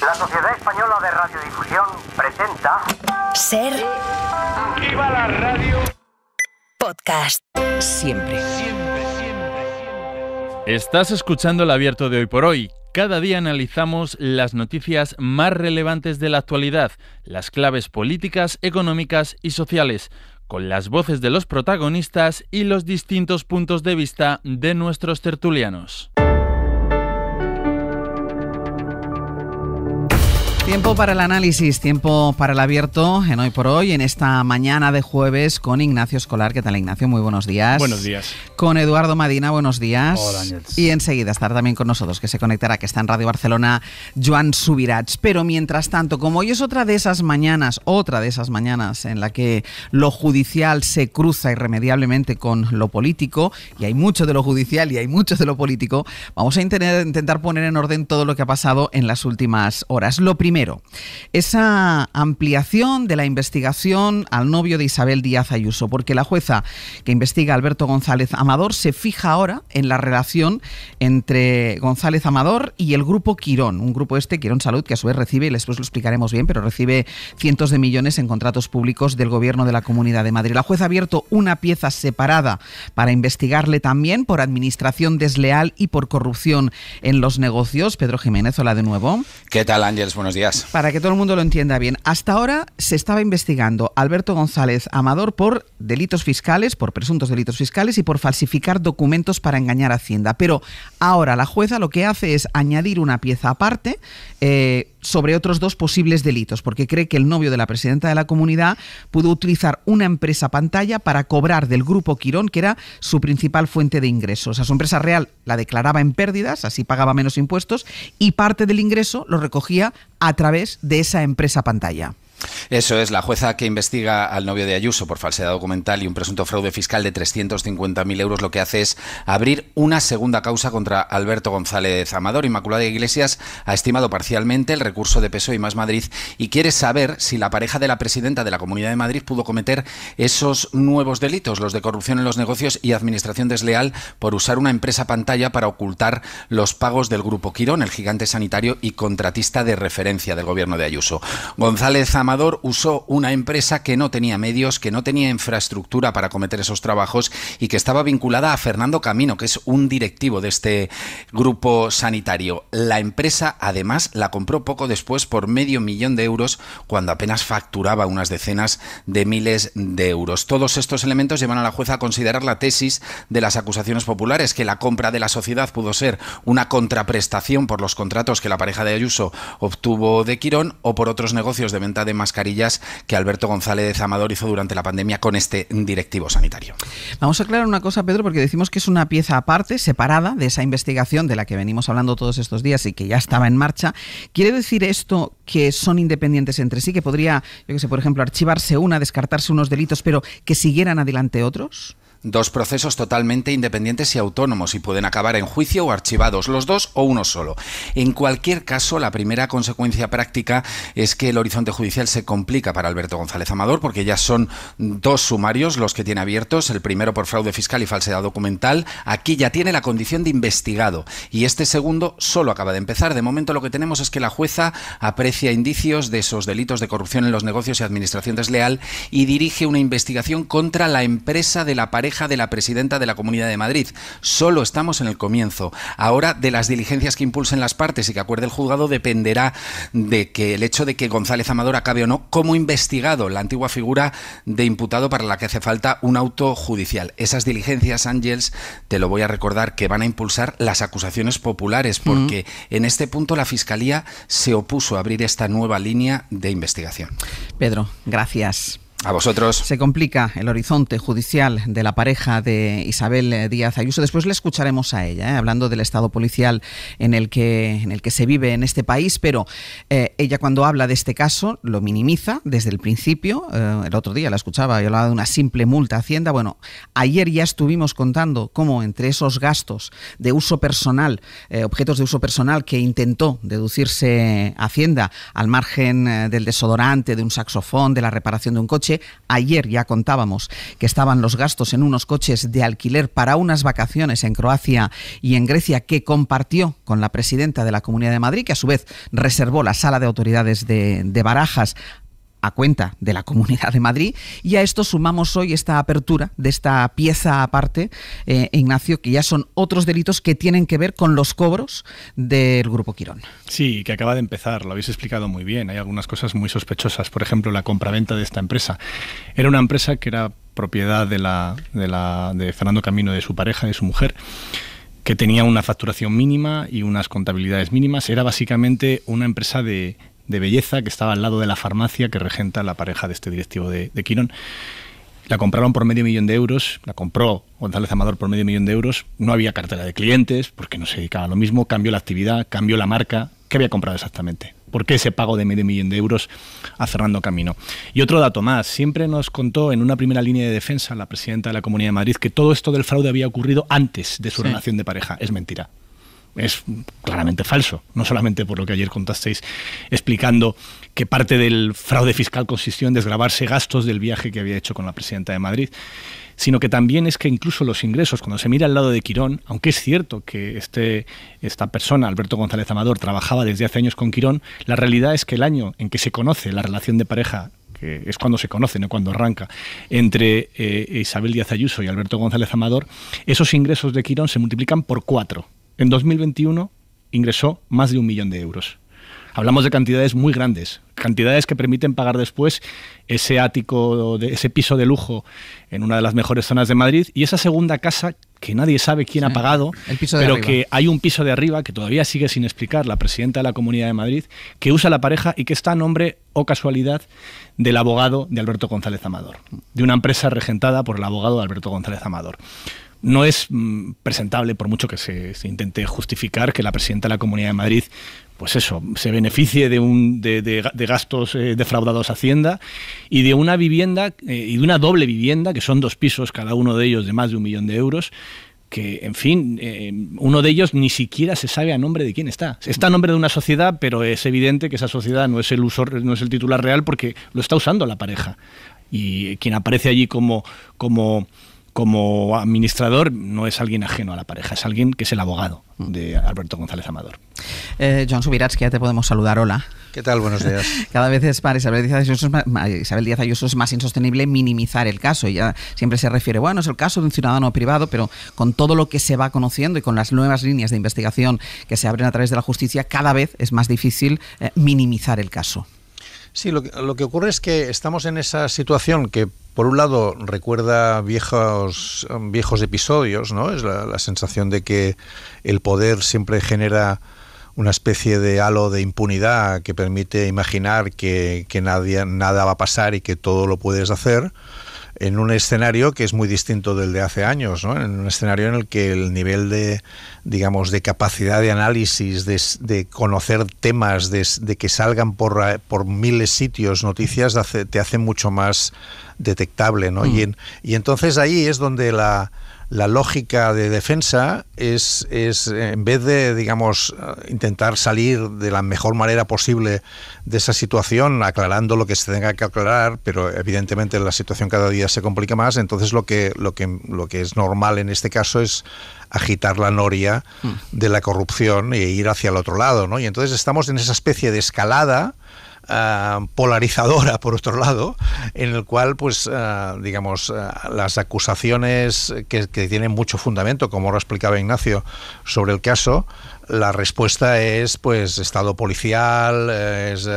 La Sociedad Española de Radiodifusión presenta. Ser. ¡Viva la radio! Podcast. Siempre. Siempre, siempre, siempre. Estás escuchando el abierto de hoy por hoy. Cada día analizamos las noticias más relevantes de la actualidad, las claves políticas, económicas y sociales, con las voces de los protagonistas y los distintos puntos de vista de nuestros tertulianos. Tiempo para el análisis, tiempo para el abierto en hoy por hoy, en esta mañana de jueves con Ignacio Escolar. ¿Qué tal, Ignacio? Muy buenos días. Buenos días. Con Eduardo Madina, buenos días. Hola, Y enseguida estar también con nosotros, que se conectará, que está en Radio Barcelona, Joan Subirats. Pero mientras tanto, como hoy es otra de esas mañanas, otra de esas mañanas en la que lo judicial se cruza irremediablemente con lo político, y hay mucho de lo judicial y hay mucho de lo político, vamos a intentar poner en orden todo lo que ha pasado en las últimas horas. Lo primero, Primero, esa ampliación de la investigación al novio de Isabel Díaz Ayuso, porque la jueza que investiga a Alberto González Amador se fija ahora en la relación entre González Amador y el grupo Quirón, un grupo este, Quirón Salud, que a su vez recibe, y después lo explicaremos bien, pero recibe cientos de millones en contratos públicos del gobierno de la Comunidad de Madrid. La jueza ha abierto una pieza separada para investigarle también por administración desleal y por corrupción en los negocios. Pedro Jiménez, hola de nuevo. ¿Qué tal, Ángeles? Buenos días. Para que todo el mundo lo entienda bien, hasta ahora se estaba investigando Alberto González Amador por delitos fiscales, por presuntos delitos fiscales y por falsificar documentos para engañar a Hacienda. Pero ahora la jueza lo que hace es añadir una pieza aparte. Eh, sobre otros dos posibles delitos, porque cree que el novio de la presidenta de la comunidad pudo utilizar una empresa pantalla para cobrar del grupo Quirón, que era su principal fuente de ingresos. sea, su empresa real la declaraba en pérdidas, así pagaba menos impuestos, y parte del ingreso lo recogía a través de esa empresa pantalla. Eso es, la jueza que investiga al novio de Ayuso por falsedad documental y un presunto fraude fiscal de 350.000 euros lo que hace es abrir una segunda causa contra Alberto González Amador. Inmaculada Iglesias ha estimado parcialmente el recurso de PSOE y Más Madrid y quiere saber si la pareja de la presidenta de la Comunidad de Madrid pudo cometer esos nuevos delitos, los de corrupción en los negocios y administración desleal por usar una empresa pantalla para ocultar los pagos del Grupo Quirón, el gigante sanitario y contratista de referencia del gobierno de Ayuso. González Amador programador usó una empresa que no tenía medios, que no tenía infraestructura para cometer esos trabajos y que estaba vinculada a Fernando Camino, que es un directivo de este grupo sanitario. La empresa, además, la compró poco después por medio millón de euros, cuando apenas facturaba unas decenas de miles de euros. Todos estos elementos llevan a la jueza a considerar la tesis de las acusaciones populares, que la compra de la sociedad pudo ser una contraprestación por los contratos que la pareja de Ayuso obtuvo de Quirón o por otros negocios de venta de mascarillas que Alberto González Amador hizo durante la pandemia con este directivo sanitario. Vamos a aclarar una cosa, Pedro, porque decimos que es una pieza aparte, separada de esa investigación de la que venimos hablando todos estos días y que ya estaba en marcha. ¿Quiere decir esto que son independientes entre sí, que podría, yo que sé, por ejemplo, archivarse una, descartarse unos delitos, pero que siguieran adelante otros? dos procesos totalmente independientes y autónomos y pueden acabar en juicio o archivados, los dos o uno solo. En cualquier caso, la primera consecuencia práctica es que el horizonte judicial se complica para Alberto González Amador porque ya son dos sumarios los que tiene abiertos, el primero por fraude fiscal y falsedad documental, aquí ya tiene la condición de investigado y este segundo solo acaba de empezar. De momento lo que tenemos es que la jueza aprecia indicios de esos delitos de corrupción en los negocios y administración desleal y dirige una investigación contra la empresa de la pareja de la presidenta de la Comunidad de Madrid. Solo estamos en el comienzo. Ahora, de las diligencias que impulsen las partes y que acuerde el juzgado dependerá de que el hecho de que González Amador acabe o no como investigado, la antigua figura de imputado para la que hace falta un auto judicial. Esas diligencias, Ángels, te lo voy a recordar, que van a impulsar las acusaciones populares, porque en este punto la Fiscalía se opuso a abrir esta nueva línea de investigación. Pedro, gracias. A vosotros. Se complica el horizonte judicial de la pareja de Isabel eh, Díaz Ayuso. Después le escucharemos a ella, eh, hablando del estado policial en el, que, en el que se vive en este país, pero eh, ella cuando habla de este caso lo minimiza desde el principio. el otro día la escuchaba y hablaba de una simple multa a Hacienda. Bueno, ayer ya estuvimos contando cómo entre esos gastos de uso personal, objetos de uso personal que intentó deducirse Hacienda al margen del desodorante, de un saxofón, de la reparación de un coche, Ayer ya contábamos que estaban los gastos en unos coches de alquiler para unas vacaciones en Croacia y en Grecia que compartió con la presidenta de la Comunidad de Madrid, que a su vez reservó la sala de autoridades de Barajas a cuenta de la Comunidad de Madrid. Y a esto sumamos hoy esta apertura de esta pieza aparte, eh, Ignacio, que ya son otros delitos que tienen que ver con los cobros del Grupo Quirón. Sí, que acaba de empezar, lo habéis explicado muy bien. Hay algunas cosas muy sospechosas, por ejemplo, la compraventa de esta empresa. Era una empresa que era propiedad de Fernando Camino, de su pareja, de su mujer que tenía una facturación mínima y unas contabilidades mínimas. Era básicamente una empresa de, de belleza que estaba al lado de la farmacia que regenta la pareja de este directivo de, Quirón. La compraron por medio millón de euros, la compró González Amador por medio millón de euros, no había cartera de clientes porque no se dedicaba a lo mismo, cambió la actividad, cambió la marca. ¿Qué había comprado exactamente? ¿Por qué ese pago de medio millón de euros a Fernando Camino? Y otro dato más, siempre nos contó en una primera línea de defensa la presidenta de la Comunidad de Madrid que todo esto del fraude había ocurrido antes de su relación de pareja. Es mentira es claramente falso, no solamente por lo que ayer contasteis explicando que parte del fraude fiscal consistió en desgrabarse gastos del viaje que había hecho con la presidenta de Madrid, sino que también es que incluso los ingresos, cuando se mira al lado de Quirón, aunque es cierto que este, esta persona, Alberto González Amador, trabajaba desde hace años con Quirón, la realidad es que el año en que se conoce la relación de pareja que es cuando se conoce, no cuando arranca, entre eh, Isabel Díaz Ayuso y Alberto González Amador, esos ingresos de Quirón se multiplican por cuatro en 2021 ingresó más de un millón de euros. Hablamos de cantidades muy grandes, cantidades que permiten pagar después ese ático, de, ese piso de lujo en una de las mejores zonas de Madrid y esa segunda casa que nadie sabe quién ha pagado, pero que hay un piso de arriba que todavía sigue sin explicar la presidenta de la Comunidad de Madrid, que usa la pareja y que está a nombre o casualidad del abogado de Alberto González Amador, de una empresa regentada por el abogado de Alberto González Amador no es mm, presentable, por mucho que se, intente justificar, que la presidenta de la Comunidad de Madrid, pues eso, se beneficie de, un, de, gastos eh, defraudados a Hacienda y de una vivienda, eh, y de una doble vivienda, que son dos pisos, cada uno de ellos de más de un millón de euros, que, en fin, eh, uno de ellos ni siquiera se sabe a nombre de quién está. Está a nombre de una sociedad, pero es evidente que esa sociedad no es el no es el titular real porque lo está usando la pareja. Y quien aparece allí como, como como administrador no es alguien ajeno a la pareja, es alguien que es el abogado de Alberto González Amador. Eh, John Subirats, que ya te podemos saludar. Hola. ¿Qué tal? Buenos días. Cada vez es para Isabel Díaz, más, insostenible minimizar el caso. Ella siempre se refiere, bueno, es el caso de un ciudadano privado, pero con todo lo que se va conociendo y con las nuevas líneas de investigación que se abren a través de la justicia, cada vez es más difícil eh, minimizar el caso. Sí, lo que, ocurre es que estamos en esa situación que, por un lado, recuerda viejos, um, viejos episodios, ¿no? Es la, sensación de que el poder siempre genera una especie de halo de impunidad que permite imaginar que, que nada va a pasar y que todo lo puedes hacer en un escenario que es muy distinto del de hace años, ¿no? en un escenario en el que el nivel de, digamos, de capacidad de análisis, de, conocer temas, de, que salgan por, por miles sitios noticias, te hace mucho más detectable. ¿no? Mm. y entonces ahí es donde la la lógica de defensa es, es, eh, en vez de, digamos, intentar salir de la mejor manera posible de esa situación, aclarando lo que se tenga que aclarar, pero evidentemente la situación cada día se complica más, entonces lo que, lo que, lo que es normal en este caso es agitar la noria mm. de la corrupción e ir hacia el otro lado, ¿no? Y entonces estamos en esa especie de escalada eh, polarizadora, por otro lado, en el cual, pues, eh, digamos, eh, las acusaciones que, tienen mucho fundamento, como lo explicaba Ignacio, sobre el caso, la respuesta es pues estado policial, es,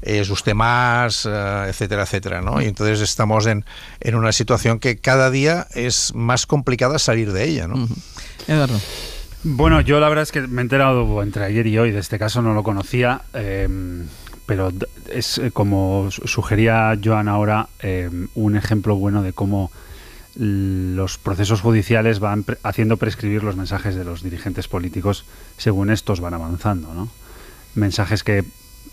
es usted más, etcétera, etcétera. ¿no? Y entonces estamos en, una situación que cada día es más complicada salir de ella. ¿no? Bueno, yo la verdad es que me he enterado entre ayer y hoy de este caso, no lo conocía pero es eh, como sugería Joan ahora eh, un ejemplo bueno de cómo los procesos judiciales van haciendo prescribir los mensajes de los dirigentes políticos según estos van avanzando, ¿no? Mensajes que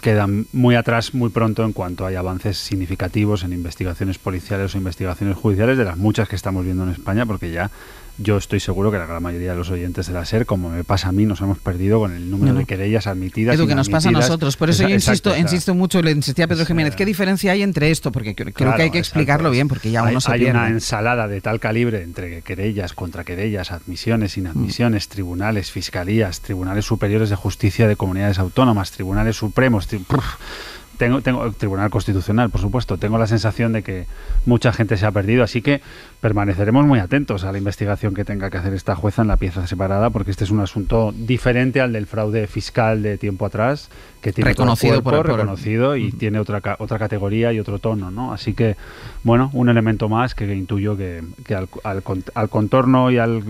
quedan muy atrás muy pronto en cuanto hay avances significativos en investigaciones policiales o investigaciones judiciales de las muchas que estamos viendo en España, porque ya yo estoy seguro que la gran mayoría de los oyentes de la SER, como me pasa a mí, nos hemos perdido con el número de querellas admitidas. Es lo que nos pasa a nosotros. Por eso yo insisto, insisto mucho, le insistía a Pedro Jiménez, ¿qué diferencia hay entre esto? Porque creo que hay que explicarlo bien, porque ya uno hay, se Hay una ensalada de tal calibre entre querellas, contra querellas, admisiones, inadmisiones, mm. tribunales, fiscalías, tribunales superiores de justicia de comunidades autónomas, tribunales supremos tengo, el eh, Tribunal Constitucional, por supuesto, tengo la sensación de que mucha gente se ha perdido, así que permaneceremos muy atentos a la investigación que tenga que hacer esta jueza en la pieza separada, porque este es un asunto diferente al del fraude fiscal de tiempo atrás, que tiene reconocido reconocido y tiene otra otra categoría y otro tono, ¿no? Así que bueno, un elemento más que, intuyo que, al, contorno y al,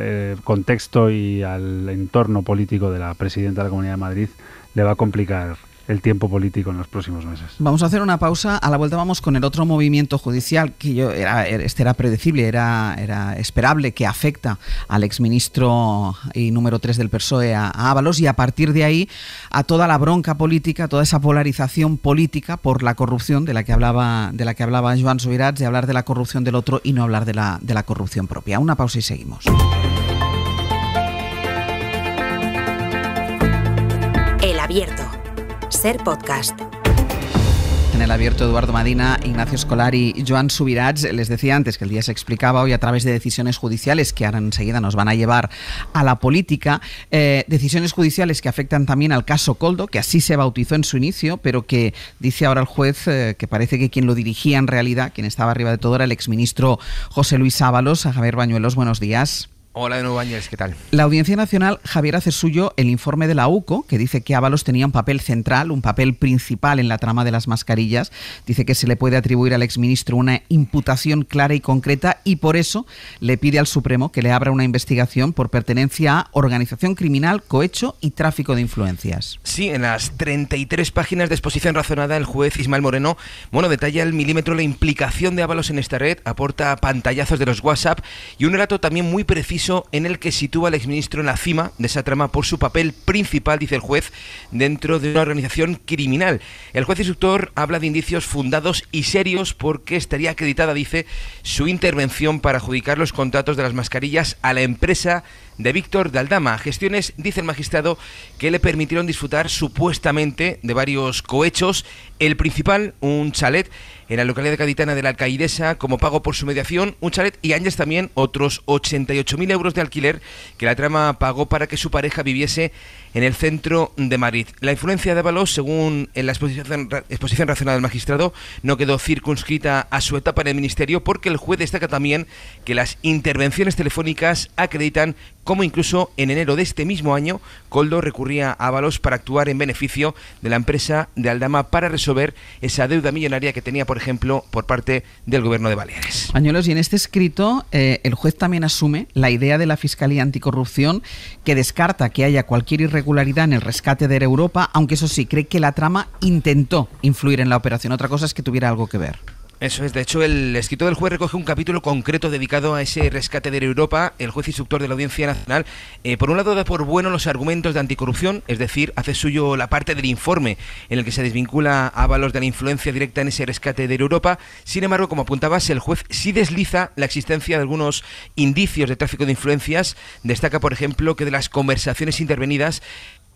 eh, contexto y al entorno político de la presidenta de la Comunidad de Madrid le va a complicar el tiempo político en los próximos meses. Vamos a hacer una pausa. A la vuelta vamos con el otro movimiento judicial que yo era, er, este era predecible, era, era esperable que afecta al exministro y número 3 del PSOE a, y a partir de ahí a toda la bronca política, toda esa polarización política por la corrupción de la que hablaba de la que hablaba Joan Subirats, de hablar de la corrupción del otro y no hablar de la, de la corrupción propia. Una pausa y seguimos. El abierto. Ser Podcast. En el abierto Eduardo Madina, Ignacio Escolar y Joan Subirats les decía antes que el día se explicaba hoy a través de decisiones judiciales que ahora enseguida nos van a llevar a la política, eh, decisiones judiciales que afectan también al caso Coldo, que así se bautizó en su inicio, pero que dice ahora el juez eh, que parece que quien lo dirigía en realidad, quien estaba arriba de todo era el exministro José Luis Ábalos. Javier Bañuelos, buenos días. Hola de nuevo, ¿qué tal? La Audiencia Nacional, Javier, hace suyo el informe de la UCO, que dice que Ábalos tenía un papel central, un papel principal en la trama de las mascarillas. Dice que se le puede atribuir al exministro una imputación clara y concreta y por eso le pide al Supremo que le abra una investigación por pertenencia a organización criminal, cohecho y tráfico de influencias. Sí, en las 33 páginas de exposición razonada, el juez Ismael Moreno, bueno, detalla el milímetro la implicación de Ábalos en esta red, aporta pantallazos de los WhatsApp y un relato también muy preciso en el que sitúa al exministro en la cima de esa trama por su papel principal, dice el juez, dentro de una organización criminal. El juez instructor habla de indicios fundados y serios porque estaría acreditada, dice, su intervención para adjudicar los contratos de las mascarillas a la empresa de Víctor Daldama. Gestiones, dice el magistrado, que le permitieron disfrutar supuestamente de varios cohechos. El principal, un chalet en la localidad de caditana de la Alcaidesa como pago por su mediación, un chalet y años también otros 88.000 euros de alquiler que la trama pagó para que su pareja viviese en el centro de Madrid. La influencia de Ábalos, según en la exposición, exposición racional del magistrado, no quedó circunscrita a su etapa en el ministerio porque el juez destaca también que las intervenciones telefónicas acreditan cómo incluso en enero de este mismo año Coldo recurría a Avalos para actuar en beneficio de la empresa de Aldama para resolver esa deuda millonaria que tenía, por ejemplo, por parte del gobierno de Baleares. y en este escrito eh, el juez también asume la idea de la Fiscalía Anticorrupción que descarta que haya cualquier irregularidad en el rescate de Europa, aunque eso sí, cree que la trama intentó influir en la operación. Otra cosa es que tuviera algo que ver. Eso es, de hecho el escrito del juez recoge un capítulo concreto dedicado a ese rescate de Europa, el juez instructor de la Audiencia Nacional, eh, por un lado da por bueno los argumentos de anticorrupción, es decir, hace suyo la parte del informe en el que se desvincula a balos de la influencia directa en ese rescate de Europa, sin embargo, como apuntabas, el juez sí desliza la existencia de algunos indicios de tráfico de influencias, destaca por ejemplo que de las conversaciones intervenidas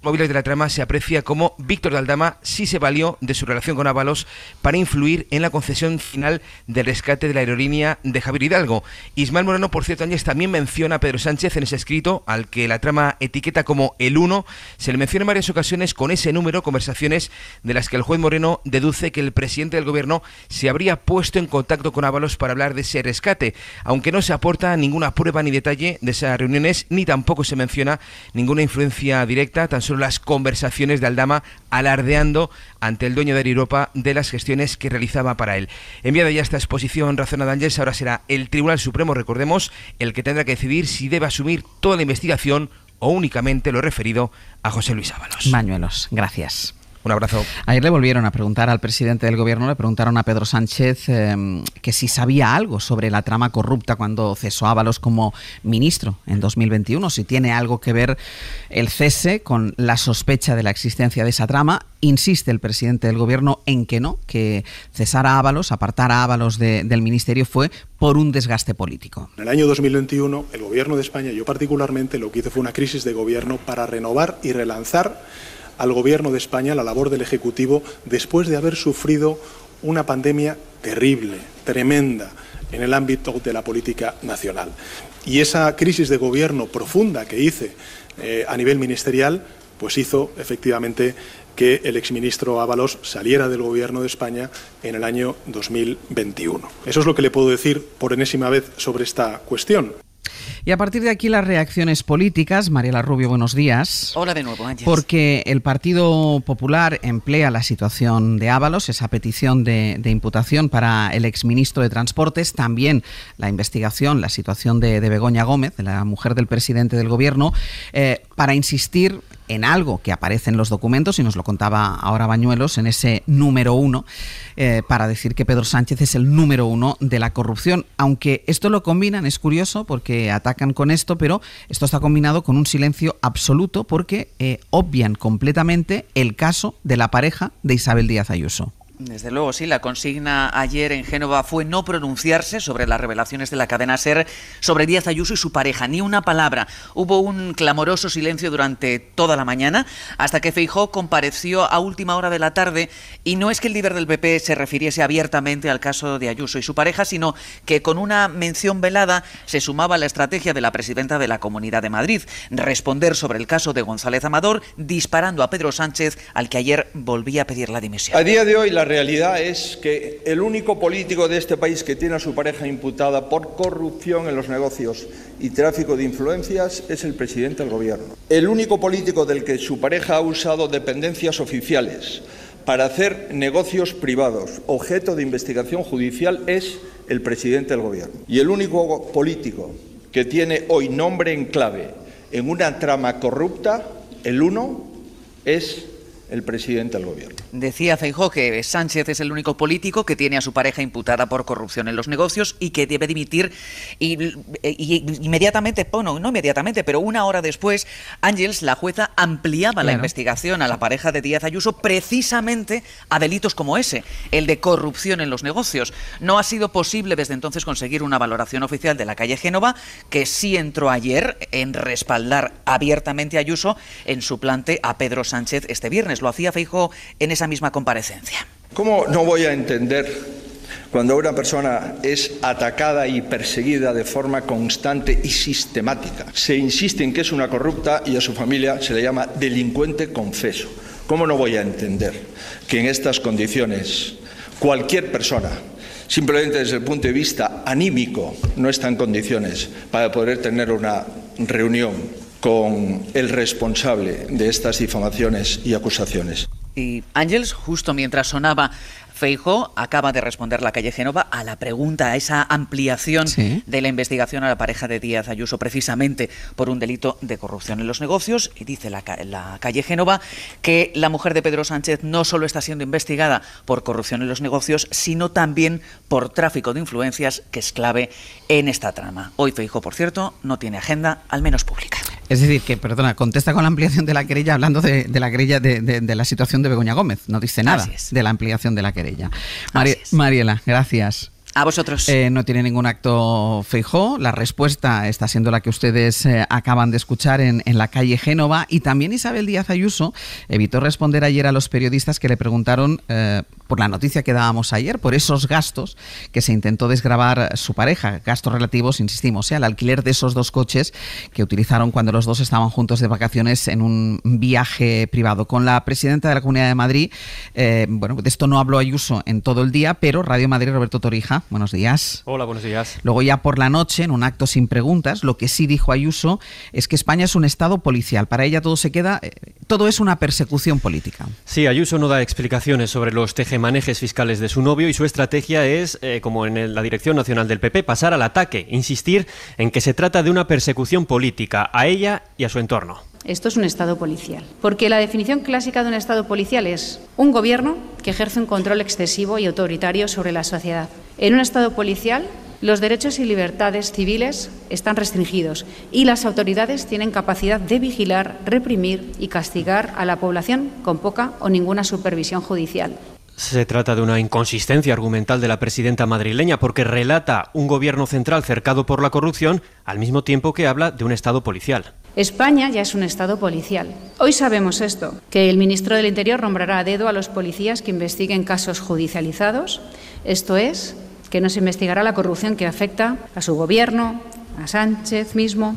móviles de la trama se aprecia como Víctor Daldama sí se valió de su relación con Ábalos para influir en la concesión final del rescate de la aerolínea de Javier Hidalgo. Ismael Moreno, por cierto, años, también menciona a Pedro Sánchez en ese escrito, al que la trama etiqueta como el 1. Se le menciona en varias ocasiones con ese número conversaciones de las que el juez Moreno deduce que el presidente del gobierno se habría puesto en contacto con Ábalos para hablar de ese rescate, aunque no se aporta ninguna prueba ni detalle de esas reuniones, ni tampoco se menciona ninguna influencia directa, tan solo las conversaciones de Aldama alardeando ante el dueño de Europa de las gestiones que realizaba para él. Enviada ya esta exposición razonada Dangers, ahora será el Tribunal Supremo, recordemos, el que tendrá que decidir si debe asumir toda la investigación o únicamente lo referido a José Luis Ábalos. Mañuelos, gracias. Un abrazo. Ayer le volvieron a preguntar al presidente del gobierno, le preguntaron a Pedro Sánchez eh, que si sabía algo sobre la trama corrupta cuando cesó Ábalos como ministro en 2021, si tiene algo que ver el cese con la sospecha de la existencia de esa trama. Insiste el presidente del gobierno en que no, que cesar a Ábalos, apartar a Ábalos del ministerio fue por un desgaste político. En el año 2021, el gobierno de España, yo particularmente, lo que hizo fue una crisis de gobierno para renovar y relanzar al Gobierno de España, la labor del Ejecutivo, después de haber sufrido una pandemia terrible, tremenda, en el ámbito de la política nacional. Y esa crisis de gobierno profunda que hice eh, a nivel ministerial, pues hizo efectivamente que el exministro Ábalos saliera del Gobierno de España en el año 2021. Eso es lo que le puedo decir por enésima vez sobre esta cuestión. Y a partir de aquí las reacciones políticas. Mariela Rubio, buenos días. Hola de nuevo, Porque el Partido Popular emplea la situación de Ábalos, esa petición de, imputación para el exministro de Transportes, también la investigación, la situación de, Begoña Gómez, de la mujer del presidente del gobierno, eh, para insistir en algo que aparece en los documentos, y nos lo contaba ahora Bañuelos, en ese número uno, eh, para decir que Pedro Sánchez es el número uno de la corrupción. Aunque esto lo combinan, es curioso porque atacan con esto, pero esto está combinado con un silencio absoluto porque eh, obvian completamente el caso de la pareja de Isabel Díaz Ayuso. Desde luego, sí. La consigna ayer en Génova fue no pronunciarse sobre las revelaciones de la cadena SER sobre Díaz Ayuso y su pareja. Ni una palabra. Hubo un clamoroso silencio durante toda la mañana hasta que Feijó compareció a última hora de la tarde y no es que el líder del PP se refiriese abiertamente al caso de Ayuso y su pareja, sino que con una mención velada se sumaba a la estrategia de la presidenta de la Comunidad de Madrid, responder sobre el caso de González Amador disparando a Pedro Sánchez, al que ayer volvía a pedir la dimisión. A día de hoy la realidad es que el único político de este país que tiene a su pareja imputada por corrupción en los negocios y tráfico de influencias es el presidente del Gobierno. El único político del que su pareja ha usado dependencias oficiales para hacer negocios privados, objeto de investigación judicial, es el presidente del Gobierno. Y el único político que tiene hoy nombre en clave en una trama corrupta, el uno, es el presidente al gobierno. Decía Feijó que Sánchez es el único político que tiene a su pareja imputada por corrupción en los negocios y que debe dimitir y, inmediatamente, bueno, no inmediatamente, pero una hora después, Ángels, la jueza, ampliaba la investigación a la pareja de Díaz Ayuso precisamente a delitos como ese, el de corrupción en los negocios. No ha sido posible desde entonces conseguir una valoración oficial de la calle Génova, que sí entró ayer en respaldar abiertamente a Ayuso en su plante a Pedro Sánchez este viernes. Lo hacía fijo en esa misma comparecencia. ¿Cómo no voy a entender cuando una persona es atacada y perseguida de forma constante y sistemática? Se insiste en que es una corrupta y a su familia se le llama delincuente confeso. ¿Cómo no voy a entender que en estas condiciones cualquier persona simplemente desde el punto de vista anímico, no está en condiciones para poder tener una reunión con el responsable de estas difamaciones y acusaciones. Y Ángels, justo mientras sonaba Feijo acaba de responder la calle Genova a la pregunta, a esa ampliación de la investigación a la pareja de Díaz Ayuso, precisamente por un delito de corrupción en los negocios. Y dice la, calle Genova que la mujer de Pedro Sánchez no solo está siendo investigada por corrupción en los negocios, sino también por tráfico de influencias, que es clave en esta trama. Hoy Feijo, por cierto, no tiene agenda, al menos pública. Es decir, que, perdona, contesta con la ampliación de la querella hablando de, la querella de, la situación de Begoña Gómez. No dice nada de la ampliación de la querella. Mariela, gracias. A vosotros. Eh, no tiene ningún acto fijo. La respuesta está siendo la que ustedes eh, acaban de escuchar en, la calle Génova. Y también Isabel Díaz Ayuso evitó responder ayer a los periodistas que le preguntaron eh, por la noticia que dábamos ayer, por esos gastos que se intentó desgravar su pareja. Gastos relativos, insistimos, al alquiler de esos dos coches que utilizaron cuando los dos estaban juntos de vacaciones en un viaje privado. Con la presidenta de la Comunidad de Madrid, bueno, de esto no habló Ayuso en todo el día, pero Radio Madrid, Roberto Torija, buenos días. Hola, buenos días. Luego ya por la noche, en un acto sin preguntas, lo que sí dijo Ayuso es que España es un Estado policial. Para ella todo se queda, eh, todo es una persecución política. Sí, Ayuso no da explicaciones sobre los tejemanejes fiscales de su novio y su estrategia es, eh, como en la Dirección Nacional del PP, pasar al ataque, insistir en que se trata de una persecución política a ella y a su entorno. Esto es un Estado policial. Porque la definición clásica de un Estado policial es un gobierno que ejerce un control excesivo y autoritario sobre la sociedad, en un Estado policial, los derechos y libertades civiles están restringidos y las autoridades tienen capacidad de vigilar, reprimir y castigar a la población con poca o ninguna supervisión judicial. Se trata de una inconsistencia argumental de la presidenta madrileña porque relata un gobierno central cercado por la corrupción al mismo tiempo que habla de un Estado policial. España ya es un Estado policial. Hoy sabemos esto, que el ministro del Interior nombrará a dedo a los policías que investiguen casos judicializados, esto es, que no se investigará la corrupción que afecta a su gobierno, a Sánchez mismo.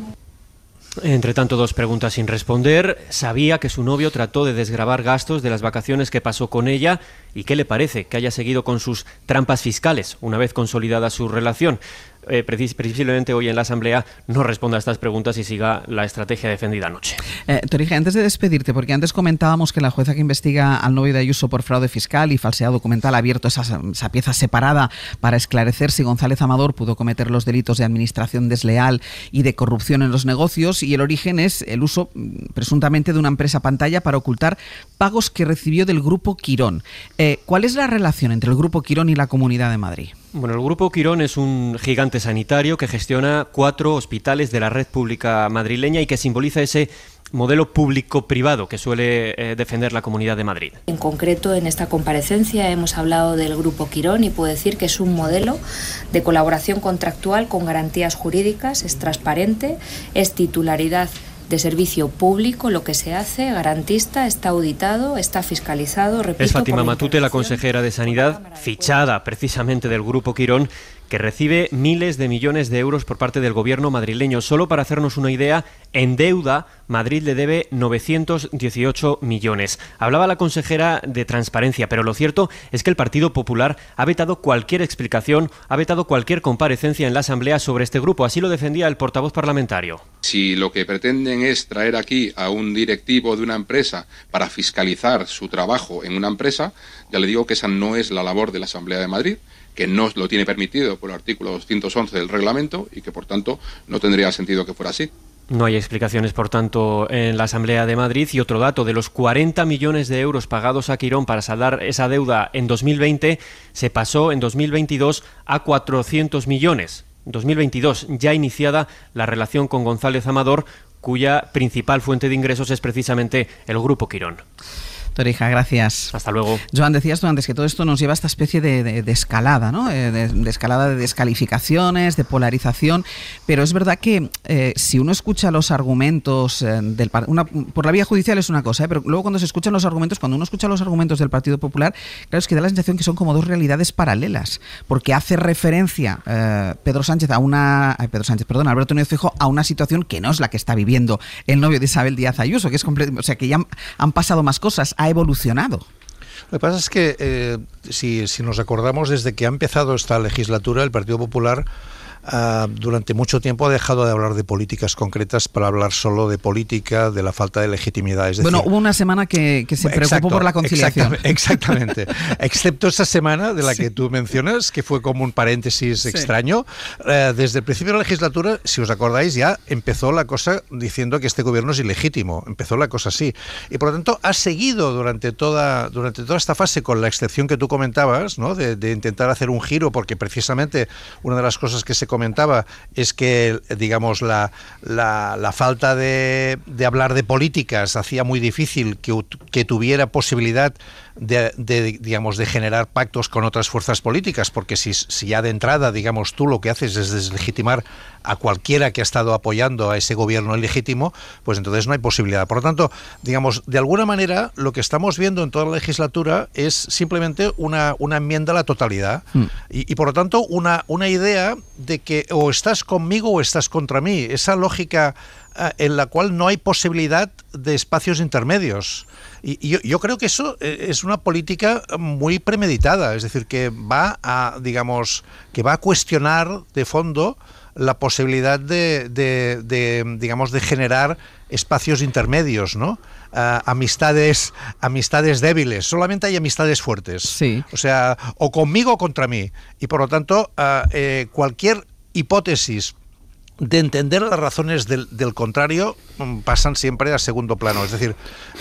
Entre tanto, dos preguntas sin responder. ¿Sabía que su novio trató de desgravar gastos de las vacaciones que pasó con ella? ¿Y qué le parece que haya seguido con sus trampas fiscales una vez consolidada su relación? Eh, precisamente hoy en la Asamblea no responda a estas preguntas y siga la estrategia defendida anoche. Eh, Torija, antes de despedirte, porque antes comentábamos que la jueza que investiga al novio de Ayuso por fraude fiscal y falsedad documental ha abierto esa, pieza separada para esclarecer si González Amador pudo cometer los delitos de administración desleal y de corrupción en los negocios y el origen es el uso mm, presuntamente de una empresa pantalla para ocultar pagos que recibió del Grupo Quirón. Eh, ¿Cuál es la relación entre el Grupo Quirón y la Comunidad de Madrid? Bueno, el Grupo Quirón es un gigante sanitario que gestiona cuatro hospitales de la red pública madrileña y que simboliza ese modelo público-privado que suele eh, defender la Comunidad de Madrid. En concreto, en esta comparecencia hemos hablado del Grupo Quirón y puedo decir que es un modelo de colaboración contractual con garantías jurídicas, es transparente, es titularidad de servicio público, lo que se hace, garantista, está auditado, está fiscalizado. Repito, es Fátima Matute, la consejera de Sanidad, fichada precisamente del Grupo Quirón, que recibe miles de millones de euros por parte del gobierno madrileño. Solo para hacernos una idea, en deuda Madrid le debe 918 millones. Hablaba la consejera de transparencia, pero lo cierto es que el Partido Popular ha vetado cualquier explicación, ha vetado cualquier comparecencia en la Asamblea sobre este grupo. Así lo defendía el portavoz parlamentario. Si lo que pretenden es traer aquí a un directivo de una empresa para fiscalizar su trabajo en una empresa, ya le digo que esa no es la labor de la Asamblea de Madrid que no lo tiene permitido por el artículo 211 del reglamento y que por tanto no tendría sentido que fuera así. No hay explicaciones, por tanto, en la Asamblea de Madrid. Y otro dato, de los 40 millones de euros pagados a Quirón para saldar esa deuda en 2020, se pasó en 2022 a 400 millones. En 2022, ya iniciada la relación con González Amador, cuya principal fuente de ingresos es precisamente el Grupo Quirón. Torija, gracias. Hasta luego. Joan, decías tú antes que todo esto nos lleva a esta especie de, escalada, ¿no? Eh, de, escalada de descalificaciones, de polarización, pero es verdad que eh, si uno escucha los argumentos eh, del una, por la vía judicial es una cosa, pero luego cuando se escuchan los argumentos, cuando uno escucha los argumentos del Partido Popular, claro, es que da la sensación que son como dos realidades paralelas, porque hace referencia Pedro Sánchez a una, Pedro Sánchez, perdón, Alberto Núñez Fijo a una situación que no es la que está viviendo el novio de Isabel Díaz Ayuso, que es o sea, que ya han pasado más cosas, evolucionado. Lo que pasa es que eh, si nos acordamos desde que ha empezado esta legislatura, el Partido Popular Ah, durante mucho tiempo ha dejado de hablar de políticas concretas para hablar solo de política, de la falta de legitimidad. Es bueno, hubo una semana que, se preocupó por la conciliación. Exactamente, excepto esa semana de la que tú mencionas, que fue como un paréntesis extraño. Eh, desde el principio de la legislatura, si os acordáis, ya empezó la cosa diciendo que este gobierno es ilegítimo. Empezó la cosa así. Y por lo tanto, ha seguido durante toda, durante toda esta fase, con la excepción que tú comentabas, ¿no? de, de intentar hacer un giro, porque precisamente una de las cosas que se comentaba es que, digamos, la, la, falta de, de, hablar de políticas hacía muy difícil que, que tuviera posibilidad de, digamos, de generar pactos con otras fuerzas políticas, porque si, si ya de entrada, digamos, tú lo que haces es deslegitimar a cualquiera que ha estado apoyando a ese gobierno ilegítimo, pues entonces no hay posibilidad. Por lo tanto, digamos, de alguna manera lo que estamos viendo en toda la legislatura es simplemente una, una enmienda a la totalidad hmm. y, por lo tanto una, una idea de que o estás conmigo o estás contra mí. Esa lógica eh, en la cual no hay posibilidad de espacios intermedios. Y yo, creo que eso eh, es una política muy premeditada, es decir, que va a, digamos, que va a cuestionar de fondo la posibilidad de, digamos, de generar espacios intermedios, ¿no? Eh, amistades, amistades débiles. Solamente hay amistades fuertes. Sí. O sea, o conmigo o contra mí. Y por lo tanto, cualquier hipótesis de entender las razones del, contrario mm, pasan siempre a segundo plano. Es decir,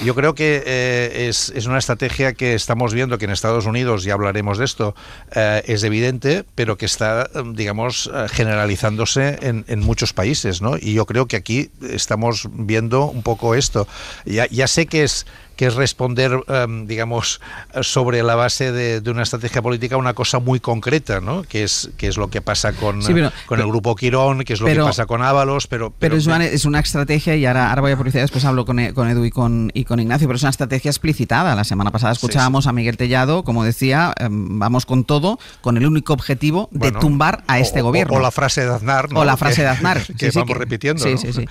yo creo que eh, es, una estrategia que estamos viendo que en Estados Unidos, ya hablaremos de esto, eh, es evidente, pero que está, mm, digamos, eh, generalizándose en, muchos países, ¿no? Y yo creo que aquí estamos viendo un poco esto. ya sé que es que es responder, em, digamos, sobre la base de, una estrategia política una cosa muy concreta, ¿no? Que es, que es lo que pasa con, con el grupo Quirón, que es lo que pasa con Ábalos, pero... Pero, es, una, estrategia, y ahora, ahora voy a publicidad, después hablo con, con Edu y con, y con Ignacio, pero es una estrategia explicitada. La semana pasada escuchábamos a Miguel Tellado, como decía, em, vamos con todo, con el único objetivo de tumbar a este gobierno. O, la frase de Aznar, ¿no? O la frase de Aznar. que, vamos repitiendo. Sí, sí, sí.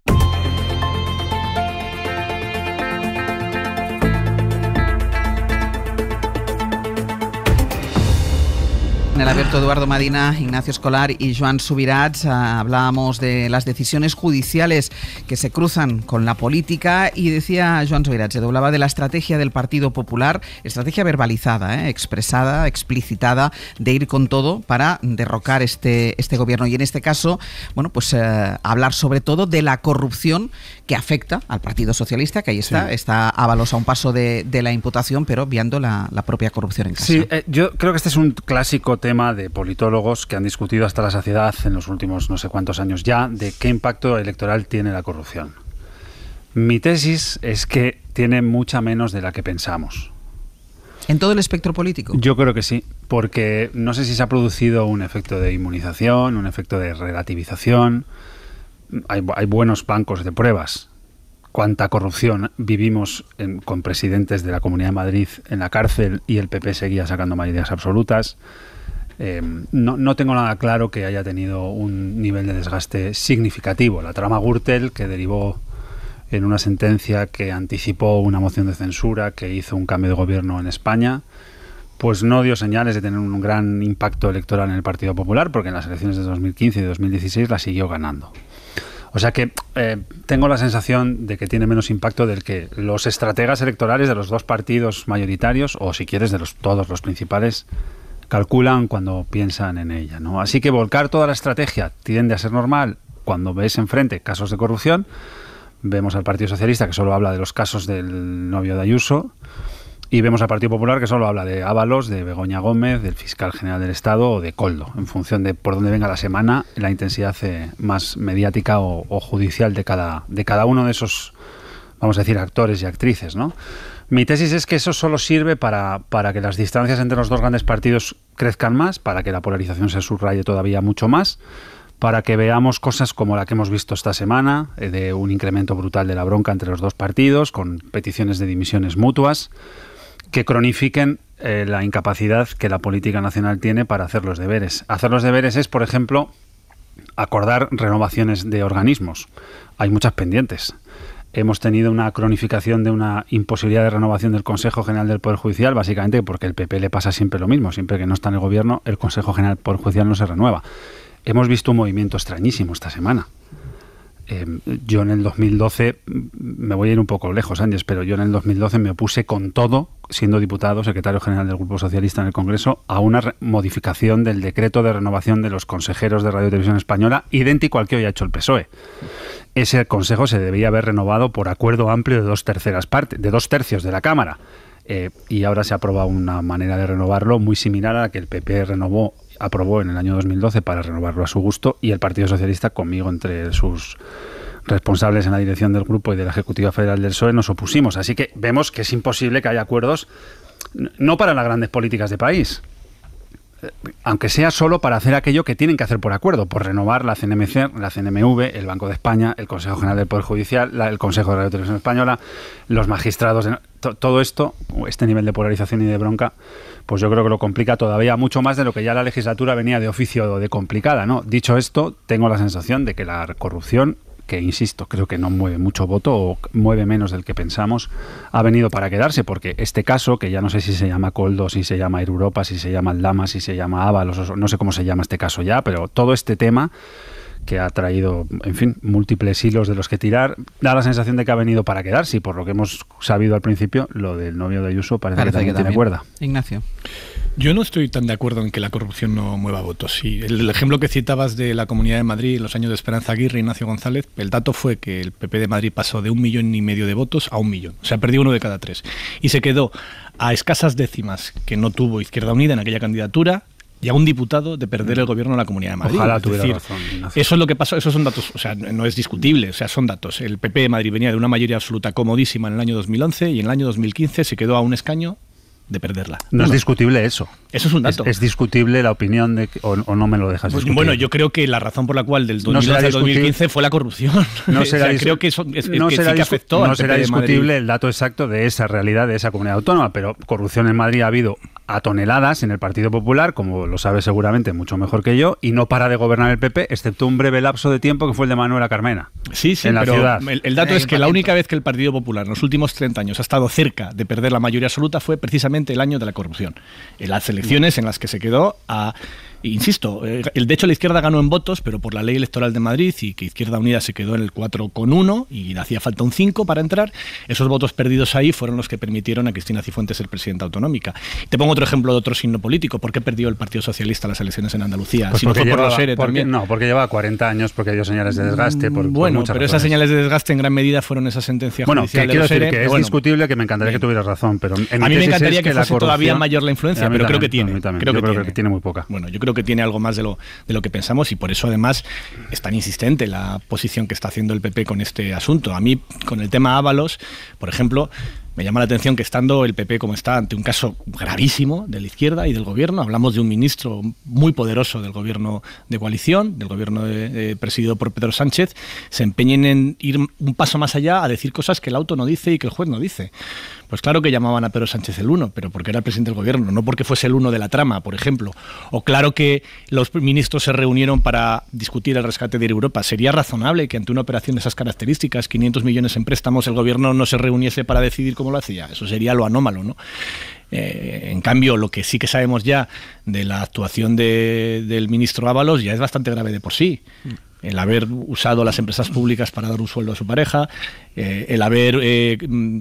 el abierto Eduardo Madina, Ignacio Escolar y Joan Subirats eh, hablábamos de las decisiones judiciales que se cruzan con la política y decía Joan Subirats, se doblaba de la estrategia del Partido Popular, estrategia verbalizada, eh, expresada, explicitada, de ir con todo para derrocar este, este gobierno. Y en este caso, bueno, pues eh, hablar sobre todo de la corrupción que afecta al Partido Socialista, que ahí está, está está Ábalos a un paso de, la imputación, pero viendo la, propia corrupción en casa. Sí, eh, yo creo que este es un clásico tema de politólogos que han discutido hasta la saciedad en los últimos no sé cuántos años ya, de qué impacto electoral tiene la corrupción. Mi tesis es que tiene mucha menos de la que pensamos. ¿En todo el espectro político? Yo creo que sí, porque no sé si se ha producido un efecto de inmunización, un efecto de relativización hay, buenos bancos de pruebas. Cuánta corrupción vivimos con presidentes de la Comunidad de Madrid en la cárcel y el PP seguía sacando mayorías absolutas. Em, no, no, tengo nada claro que haya tenido un nivel de desgaste significativo. La trama Gürtel, que derivó en una sentencia que anticipó una moción de censura, que hizo un cambio de gobierno en España, pues no dio señales de tener un gran impacto electoral en el Partido Popular, porque en las elecciones de 2015 y 2016 la siguió ganando. O sea que eh, tengo la sensación de que tiene menos impacto del que los estrategas electorales de los dos partidos mayoritarios, o si quieres de los, todos los principales, calculan cuando piensan en ella. ¿no? Así que volcar toda la estrategia tiende a ser normal cuando ves enfrente casos de corrupción. Vemos al Partido Socialista que solo habla de los casos del novio de Ayuso y vemos al Partido Popular que solo habla de Ábalos, de Begoña Gómez, del fiscal general del Estado o de Coldo. En función de por dónde venga la semana, la intensidad eh, más mediática o, judicial de cada, de cada uno de esos, vamos a decir, actores y actrices, ¿no? Mi tesis es que eso solo sirve para, para, que las distancias entre los dos grandes partidos crezcan más, para que la polarización se subraye todavía mucho más, para que veamos cosas como la que hemos visto esta semana, eh, de un incremento brutal de la bronca entre los dos partidos, con peticiones de dimisiones mutuas, que cronifiquen eh, la incapacidad que la política nacional tiene para hacer los deberes. Hacer los deberes es, por ejemplo, acordar renovaciones de organismos. Hay muchas pendientes. Hemos tenido una cronificación de una imposibilidad de renovación del Consejo General del Poder Judicial, básicamente porque el PP le pasa siempre lo mismo. Siempre que no está en el gobierno, el Consejo General del Poder Judicial no se renueva. Hemos visto un movimiento extrañísimo esta semana Em, yo en el 2012, mm, me voy a ir un poco lejos, Ángel, pero yo en el 2012 me opuse con todo, siendo diputado, secretario general del Grupo Socialista en el Congreso, a una modificación del decreto de renovación de los consejeros de Radio y Televisión Española, idéntico al que hoy ha hecho el PSOE. Ese consejo se debía haber renovado por acuerdo amplio de dos terceras partes, de dos tercios de la Cámara. Eh, y ahora se ha aprobado una manera de renovarlo muy similar a la que el PP renovó aprobó en el año 2012 para renovarlo a su gusto y el Partido Socialista conmigo entre sus responsables en la dirección del grupo y de la Ejecutiva Federal del PSOE nos opusimos. Así que vemos que es imposible que haya acuerdos no para las grandes políticas de país, aunque sea solo para hacer aquello que tienen que hacer por acuerdo, por renovar la CNMC, la CNMV, el Banco de España, el Consejo General del Poder Judicial, el Consejo de Radio Televisión Española, los magistrados, todo esto, este nivel de polarización y de bronca, pues yo creo que lo complica todavía mucho más de lo que ya la legislatura venía de oficio de complicada, ¿no? Dicho esto, tengo la sensación de que la corrupción que insisto, creo que no mueve mucho voto o mueve menos del que pensamos, ha venido para quedarse, porque este caso, que ya no sé si se llama Coldo, si se llama Europa, si se llama Aldama, si se llama Ábalos, no sé cómo se llama este caso ya, pero todo este tema que ha traído, en fin, múltiples hilos de los que tirar. Da la sensación de que ha venido para quedarse y por lo que hemos sabido al principio, lo del novio de Ayuso parece, que, también que Ignacio. Yo no estoy tan de acuerdo en que la corrupción no mueva votos. Y el, ejemplo que citabas de la Comunidad de Madrid los años de Esperanza Aguirre y Ignacio González, el dato fue que el PP de Madrid pasó de un millón y medio de votos a un millón. O sea, perdió uno de cada tres. Y se quedó a escasas décimas que no tuvo Izquierda Unida en aquella candidatura y a un diputado de perder el gobierno de la Comunidad de Madrid. Ojalá razón, Eso es lo que pasó, esos son datos, o sea, no es discutible, o sea, son datos. El PP de Madrid venía de una mayoría absoluta comodísima en el año 2011 y en el año 2015 se quedó a un escaño de perderla. No es discutible eso. Eso es un dato. Es, discutible la opinión de o, no me lo dejas pues, discutir. Bueno, yo creo que la razón por la cual del 2015 fue la corrupción. No será, creo que es, que no será discutible el dato exacto de esa realidad de esa comunidad autónoma, pero corrupción en Madrid ha habido a toneladas en el Partido Popular, como lo sabe seguramente mucho mejor que yo, y no para de gobernar el PP, excepto un breve lapso de tiempo que fue el de Manuela Carmena. Sí, sí, pero el dato eh, es que la única vez que el Partido Popular en los últimos 30 años ha estado cerca de perder la mayoría absoluta fue precisamente el año de la corrupción. En eh, las elecciones en las que se quedó a Insisto, eh, el, de hecho la izquierda ganó en votos, pero por la ley electoral de Madrid y que Izquierda Unida se quedó en el con 4 1 y le hacía falta un 5 para entrar, esos votos perdidos ahí fueron los que permitieron a Cristina Cifuentes ser presidenta autonómica. Te pongo otro ejemplo de otro signo político. ¿Por qué perdió el Partido Socialista las elecciones en Andalucía? Pues no fue por los porque, llevaba 40 años, porque dio señales de desgaste. Mm, bueno, pero esas señales de desgaste en gran medida fueron esa sentencia que quiero decir que es discutible que me encantaría que tuvieras razón, pero en a mí me encantaría que, fuese todavía mayor la influencia, pero creo que tiene. creo que tiene muy poca. Bueno, yo creo que tiene algo más de lo, de lo que pensamos y por eso además es tan insistente la posición que está haciendo el PP con este asunto. A mí, con el tema Ábalos, por ejemplo, me llama la atención que estando el PP como está ante un caso gravísimo de la izquierda y del gobierno, hablamos de un ministro muy poderoso del gobierno de coalición, del gobierno eh, presidido por Pedro Sánchez, se empeñen en ir un paso más allá a decir cosas que el auto no dice y que el juez no dice. Pues claro que llamaban a Pedro Sánchez el uno, pero porque era el presidente del gobierno, no porque fuese el uno de la trama, por ejemplo. O claro que los ministros se reunieron para discutir el rescate de Europa. Sería razonable que ante una operación de esas características, 500 millones en préstamos, el gobierno no se reuniese para decidir como lo hacía. Eso sería lo anómalo, ¿no? Eh, en cambio, lo que sí que sabemos ya de la actuación del ministro Ábalos ya es bastante grave de por sí. Mm. El haber usado las empresas públicas para dar un sueldo a su pareja, eh, el haber eh, mm,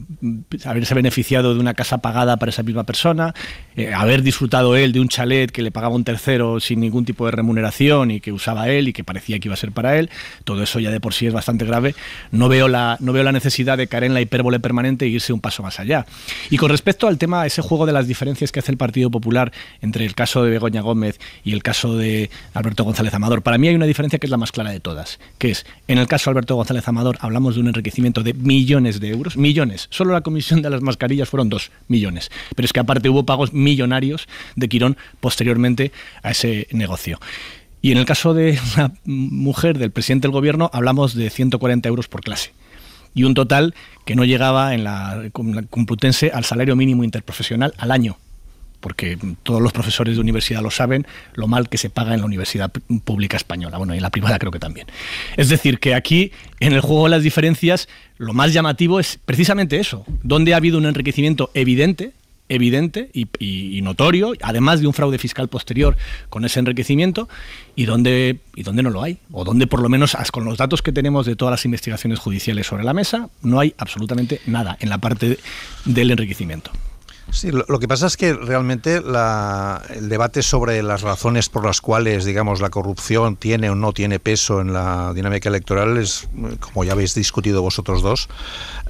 haberse beneficiado de una casa pagada para esa misma persona, eh, haber disfrutado él de un chalet que le pagaba un tercero sin ningún tipo de remuneración y que usaba él y que parecía que iba a ser para él, todo eso ya de por sí es bastante grave. No veo la, no veo la necesidad de caer en la hipérbole permanente e irse un paso más allá. Y con respecto al tema, ese juego de las diferencias que hace el Partido Popular entre el caso de Begoña Gómez y el caso de Alberto González Amador, para mí hay una diferencia que es la más clara de todas, que es, en el caso de Alberto González Amador hablamos de un enriquecimiento de millones de euros, millones. Solo la comisión de las mascarillas fueron dos millones. Pero es que aparte hubo pagos millonarios de Quirón posteriormente a ese negocio. Y en el caso de la mujer del presidente del gobierno, hablamos de 140 euros por clase. Y un total que no llegaba en la, en la Complutense al salario mínimo interprofesional al año, porque todos los profesores de universidad lo saben, lo mal que se paga en la universidad pública española, bueno, y en la privada creo que también. Es decir, que aquí, en el juego de las diferencias, lo más llamativo es precisamente eso, donde ha habido un enriquecimiento evidente, evidente y, notorio, además de un fraude fiscal posterior con ese enriquecimiento, y dónde y donde no lo hay, o donde por lo menos con los datos que tenemos de todas las investigaciones judiciales sobre la mesa, no hay absolutamente nada en la parte del enriquecimiento. Sí, lo, que pasa es que realmente el debate sobre las razones por las cuales, digamos, la corrupción tiene o no tiene peso en la dinámica electoral es, como ya habéis discutido vosotros dos,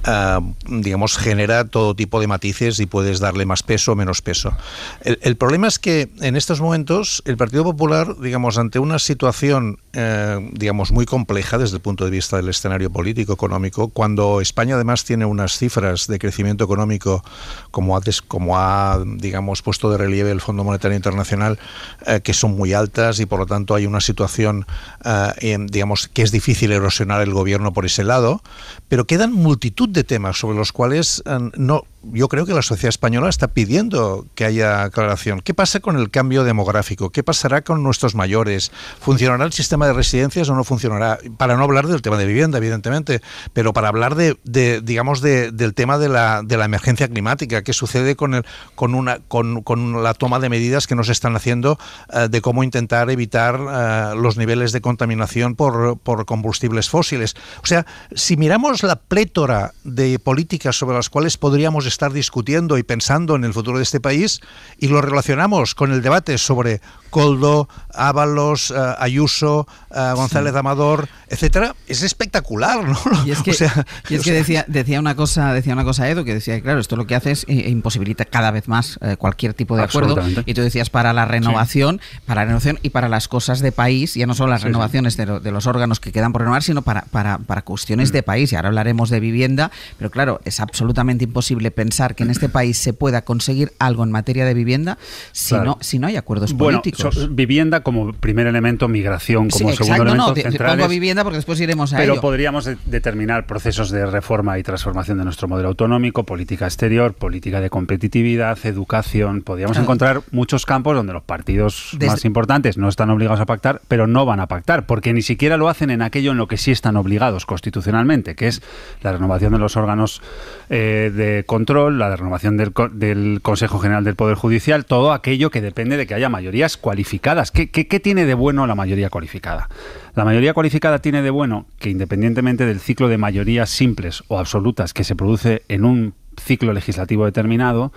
eh, digamos, genera todo tipo de matices y puedes darle más peso o menos peso. El, problema es que en estos momentos el Partido Popular, digamos, ante una situación, eh, digamos, muy compleja desde el punto de vista del escenario político, económico, cuando España además tiene unas cifras de crecimiento económico, como antes como ha, digamos, puesto de relieve el Fondo Monetario Internacional, eh, que son muy altas y por lo tanto hay una situación, eh, digamos, que es difícil erosionar el gobierno por ese lado, pero quedan multitud de temas sobre los cuales eh, no yo creo que la sociedad española está pidiendo que haya aclaración. ¿Qué pasa con el cambio demográfico? ¿Qué pasará con nuestros mayores? ¿Funcionará el sistema de residencias o no funcionará? Para no hablar del tema de vivienda, evidentemente, pero para hablar de, digamos, del tema de la, de la emergencia climática, qué sucede con, el, con, una, con, la toma de medidas que nos están haciendo eh, de cómo intentar evitar eh, los niveles de contaminación por, por combustibles fósiles. O sea, si miramos la plétora de políticas sobre las cuales podríamos estar discutiendo y pensando en el futuro de este país y lo relacionamos con el debate sobre Coldo, Ábalos, eh, Ayuso, eh, González Amador, etcétera, es espectacular, ¿no? Y es que, decía, decía una cosa, decía una cosa Edu, que decía claro, esto lo que hace es eh, imposibilita cada vez más cualquier tipo de acuerdo. Y tú decías para la renovación, para la renovación y para las cosas de país, ya no solo las renovaciones de, los órganos que quedan por renovar, sino para, para, para cuestiones de mm. país. Y ahora hablaremos de vivienda, pero claro, es absolutamente imposible pensar que en este país se pueda conseguir algo en materia de vivienda si, no, si no hay acuerdos políticos. vivienda como primer elemento, migración como segundo elemento. No, centrales, pongo vivienda porque después iremos a Pero podríamos determinar procesos de reforma y transformación de nuestro modelo autonómico, política exterior, política de competitividad, educación. Podríamos encontrar muchos campos donde los partidos más importantes no están obligados a pactar, pero no van a pactar, porque ni siquiera lo hacen en aquello en lo que sí están obligados constitucionalmente, que es la renovación de los órganos eh, de control la renovación del, Consejo General del Poder Judicial, todo aquello que depende de que haya mayorías cualificadas. qué, tiene de bueno la mayoría cualificada? La mayoría cualificada tiene de bueno que independientemente del ciclo de mayorías simples o absolutas que se produce en un ciclo legislativo determinado,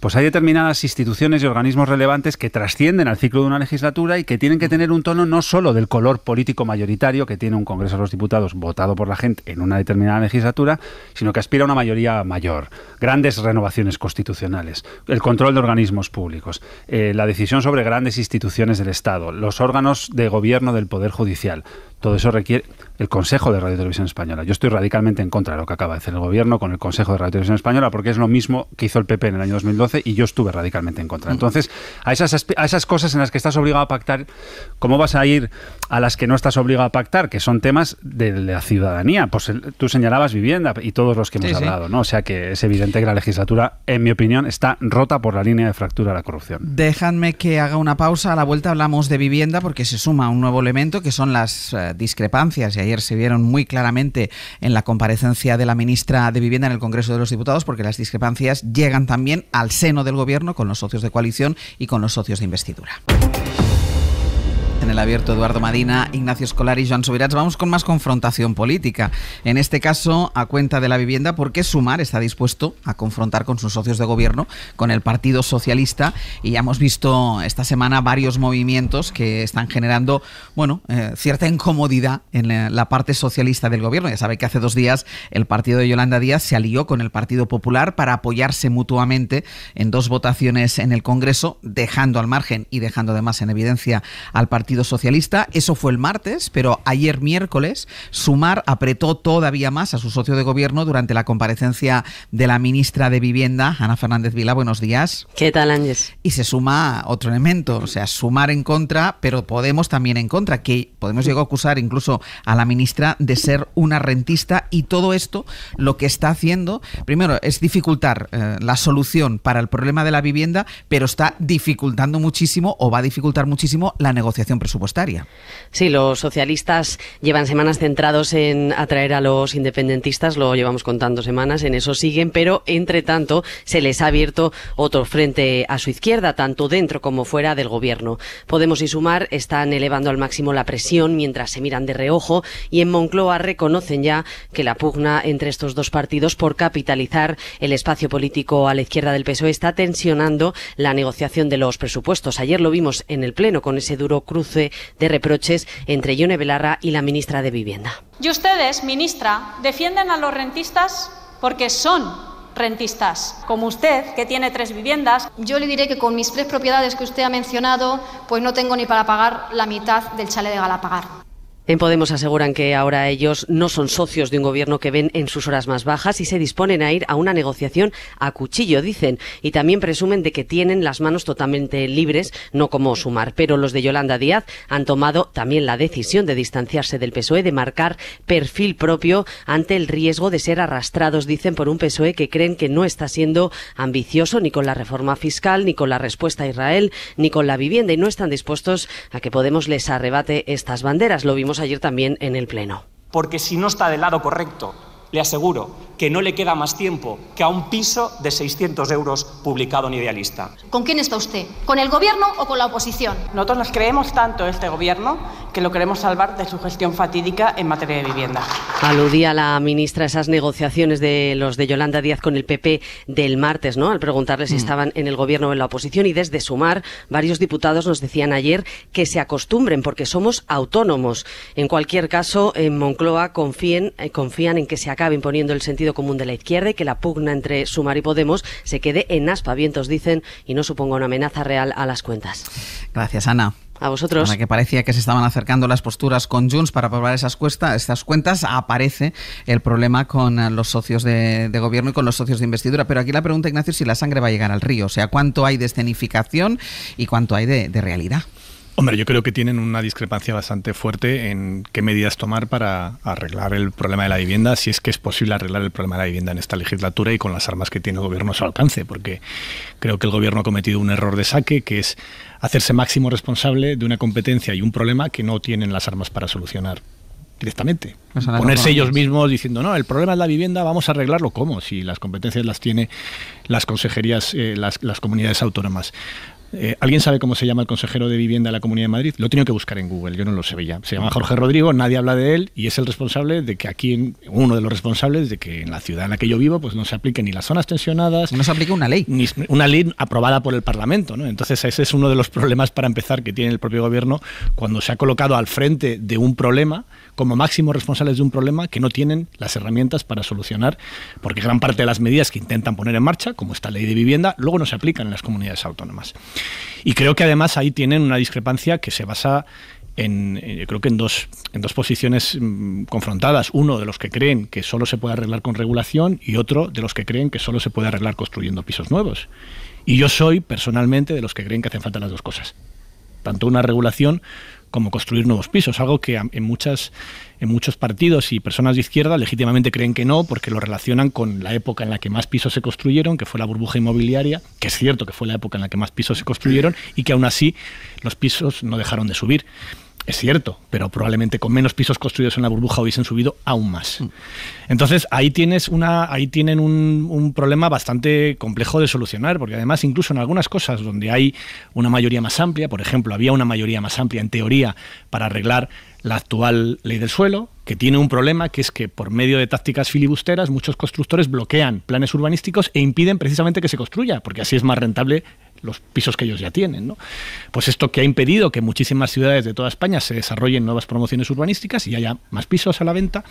pues hay determinadas instituciones y organismos relevantes que trascienden al ciclo de una legislatura y que tienen que mm. tener un tono no solo del color político mayoritario que tiene un Congreso de los Diputados votado por la gente en una determinada legislatura, sino que aspira a una mayoría mayor. Grandes renovaciones constitucionales, el control de organismos públicos, eh, la decisión sobre grandes instituciones del Estado, los órganos de gobierno del Poder Judicial. Todo eso requiere el Consejo de Radio Televisión Española. Yo estoy radicalmente en contra de lo que acaba de hacer el gobierno con el Consejo de Radio Televisión Española porque es lo mismo que hizo el PP en el año 2012 y yo estuve radicalmente en contra. Mm. Entonces, a esas, a esas cosas en las que estás obligado a pactar, ¿cómo vas a ir a las que no estás obligado a pactar? Que son temas de la ciudadanía. Pues tú señalabas vivienda y todos los que hemos hablado, ¿no? O sea que es evidente que la legislatura, en mi opinión, está rota por la línea de fractura de la corrupción. Déjame que haga una pausa. A la vuelta hablamos de vivienda porque se suma un nuevo elemento que son las eh, discrepancias y ayer se vieron muy claramente en la comparecencia de la ministra de Vivienda en el Congreso de los Diputados, porque las discrepancias llegan también al seno del Gobierno con los socios de coalición y con los socios de investidura. En el abierto Eduardo Madina, Ignacio Escolar y Joan Subirats vamos con más confrontación política. En este caso, a cuenta de la vivienda, porque Sumar está dispuesto a confrontar con sus socios de gobierno, con el Partido Socialista, y ya hemos visto esta semana varios movimientos que están generando, bueno, eh, cierta incomodidad en eh, la, parte socialista del gobierno. Ya sabe que hace dos días el partido de Yolanda Díaz se alió con el Partido Popular para apoyarse mutuamente en dos votaciones en el Congreso, dejando al margen y dejando además en evidencia al Partido Partido Socialista. Eso fue el martes, pero ayer miércoles Sumar apretó todavía más a su socio de gobierno durante la comparecencia de la ministra de Vivienda, Ana Fernández Vila. Buenos días. ¿Qué tal, Ángeles? Y se suma otro elemento, o sea, Sumar en contra, pero Podemos también en contra, que Podemos llegar a acusar incluso a la ministra de ser una rentista y todo esto lo que está haciendo, primero, es dificultar eh, la solución para el problema de la vivienda, pero está dificultando muchísimo o va a dificultar muchísimo la negociación presupuestaria. Sí, los socialistas llevan semanas centrados en atraer a los independentistas, lo llevamos contando semanas, en eso siguen, pero entre tanto se les ha abierto otro frente a su izquierda, tanto dentro como fuera del gobierno. Podemos y Sumar están elevando al máximo la presión mientras se miran de reojo y en Moncloa reconocen ya que la pugna entre estos dos partidos por capitalizar el espacio político a la izquierda del PSOE está tensionando la negociación de los presupuestos. Ayer lo vimos en el Pleno con ese duro cruce de reproches entre Yone Belarra y la ministra de Vivienda. Y ustedes, ministra, defienden a los rentistas porque son rentistas, como usted, que tiene tres viviendas. Yo le diré que con mis tres propiedades que usted ha mencionado, pues no tengo ni para pagar la mitad del chale de Galapagar. En Podemos aseguran que ahora ellos no son socios de un gobierno que ven en sus horas más bajas y se disponen a ir a una negociación a cuchillo, dicen, y también presumen de que tienen las manos totalmente libres, no como sumar. Pero los de Yolanda Díaz han tomado también la decisión de distanciarse del PSOE, de marcar perfil propio ante el riesgo de ser arrastrados, dicen, por un PSOE que creen que no está siendo ambicioso ni con la reforma fiscal, ni con la respuesta a Israel, ni con la vivienda, y no están dispuestos a que Podemos les arrebate estas banderas. Lo vimos ayer también en el Pleno. Porque si no está del lado correcto, le aseguro que no le queda más tiempo que a un piso de 600 euros publicado en Idealista. ¿Con quién está usted? ¿Con el gobierno o con la oposición? Nosotros nos creemos tanto este gobierno que lo queremos salvar de su gestión fatídica en materia de vivienda. Aludía la ministra esas negociaciones de los de Yolanda Díaz con el PP del martes, ¿no? Al preguntarle si mm. estaban en el gobierno o en la oposición y desde Sumar varios diputados nos decían ayer que se acostumbren porque somos autónomos. En cualquier caso, en Moncloa confíen, eh, confían en que se acabe imponiendo el sentido común de la izquierda y que la pugna entre Sumar y Podemos se quede en aspa. vientos dicen, y no suponga una amenaza real a las cuentas. Gracias, Ana. A vosotros. la que parecía que se estaban acercando las posturas con Junts para aprobar esas, estas cuentas, aparece el problema con los socios de, gobierno y con los socios de investidura. Pero aquí la pregunta, Ignacio, es si la sangre va a llegar al río. O sea, ¿cuánto hay de escenificación y cuánto hay de, de realidad? Hombre, yo creo que tienen una discrepancia bastante fuerte en qué medidas tomar para arreglar el problema de la vivienda, si es que es posible arreglar el problema de la vivienda en esta legislatura y con las armas que tiene el gobierno a su alcance, porque creo que el gobierno ha cometido un error de saque, que es hacerse máximo responsable de una competencia y un problema que no tienen las armas para solucionar directamente. Ponerse ellos mismos diciendo, no, el problema es la vivienda, vamos a arreglarlo. ¿Cómo? Si las competencias las tiene las consejerías, eh, las comunidades autónomas. Eh, ¿Alguien sabe cómo se llama el consejero de vivienda de la Comunidad de Madrid? Lo he tenido que buscar en Google, yo no lo sabía. Se llama ah. Jorge Rodrigo, nadie habla de él y es el responsable de que aquí, uno de los responsables de que en la ciudad en la que yo vivo, pues no se apliquen ni las zonas tensionadas. No se aplique una ley. una ley aprobada por el Parlamento, ¿no? Entonces ese es uno de los problemas para empezar que tiene el propio gobierno cuando se ha colocado al frente de un problema como máximos responsables de un problema que no tienen las herramientas para solucionar, porque gran parte de las medidas que intentan poner en marcha, como esta ley de vivienda, luego no se aplican en las comunidades autónomas. Y creo que además ahí tienen una discrepancia que se basa en, eh, creo que en dos, en dos posiciones mm, confrontadas. Uno de los que creen que solo se puede arreglar con regulación y otro de los que creen que solo se puede arreglar construyendo pisos nuevos. Y yo soy personalmente de los que creen que hacen falta las dos cosas. Tanto una regulación como construir nuevos pisos, algo que en, muchas, en muchos partidos y personas de izquierda legítimamente creen que no, porque lo relacionan con la época en la que más pisos se construyeron, que fue la burbuja inmobiliaria, que es cierto que fue la época en la que más pisos se construyeron y que aún así los pisos no dejaron de subir. Es cierto, pero probablemente con menos pisos construidos en la burbuja hubiesen subido aún más. Mm. Entonces ahí tienes una, ahí tienen un, un problema bastante complejo de solucionar, porque además incluso en algunas cosas donde hay una mayoría más amplia, por ejemplo, había una mayoría más amplia en teoría para arreglar la actual ley del suelo, que tiene un problema, que es que por medio de tácticas filibusteras muchos constructores bloquean planes urbanísticos e impiden precisamente que se construya, porque así es más rentable los pisos que ellos ya tienen. ¿no? Pues esto que ha impedido que muchísimas ciudades de toda España se desarrollen nuevas promociones urbanísticas y haya más pisos a la venta,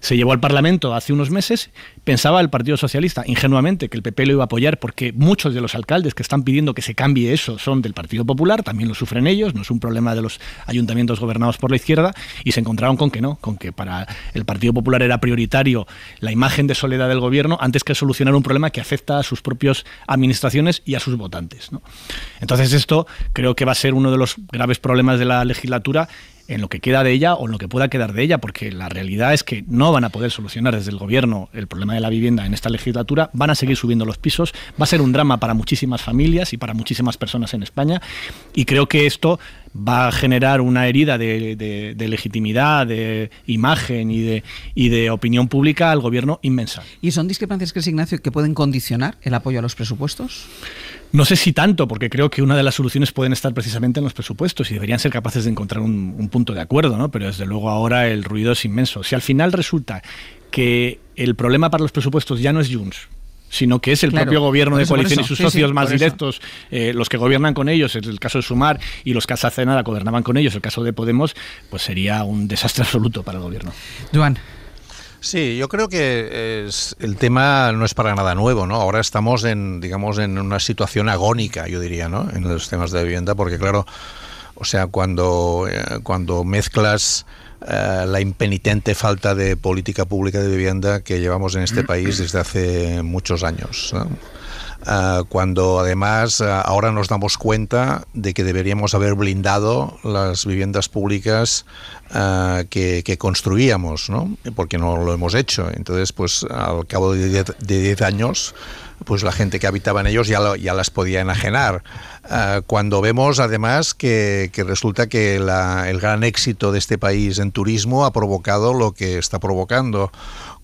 se llevó al Parlamento hace unos meses, pensaba el Partido Socialista ingenuamente que el PP lo iba a apoyar porque muchos de los alcaldes que están pidiendo que se cambie eso son del Partido Popular, también lo sufren ellos, no es un problema de los ayuntamientos gobernados por la izquierda, y se encontraron con que no, con que para el Partido Popular era prioritario la imagen de soledad del gobierno antes que solucionar un problema que afecta a sus propias administraciones y a sus votantes. Entonces esto creo que va a ser uno de los graves problemas de la legislatura en lo que queda de ella o en lo que pueda quedar de ella, porque la realidad es que no van a poder solucionar desde el gobierno el problema de la vivienda en esta legislatura, van a seguir subiendo los pisos, va a ser un drama para muchísimas familias y para muchísimas personas en España y creo que esto va a generar una herida de, legitimidad, de imagen y de, de opinión pública al gobierno inmensa. ¿Y son discrepancias, que Ignacio, que pueden condicionar el apoyo a los presupuestos? No sé si tanto, porque creo que una de las soluciones pueden estar precisamente en los presupuestos y deberían ser capaces de encontrar un, punto de acuerdo, ¿no? Pero desde luego ahora el ruido es inmenso. Si al final resulta que el problema para los presupuestos ya no es Junts, sino que es el propio gobierno de coalición y sus socios más directos, eh, los que gobiernan con ellos, es el caso de Sumar, y los que hace nada gobernaban con ellos, el caso de Podemos, pues sería un desastre absoluto para el gobierno. Sí, yo creo que el tema no es para nada nuevo, ¿no? Ahora estamos en, digamos, en una situación agónica, yo diría, ¿no? En los temas de vivienda, porque claro, o sea, cuando, eh, mezclas eh, la impenitente falta de política pública de vivienda que llevamos en este mm. país desde hace muchos años, Ah, cuando además ah, ahora nos damos cuenta de que deberíamos haber blindado las viviendas públicas ah, que, construíamos, ¿no? porque no lo hemos hecho. Entonces, pues al cabo de 10 años, pues la gente que habitaba en ellos ya, ya las podía enajenar. cuando vemos además que, resulta que el gran éxito de este país en turismo ha provocado lo que está provocando.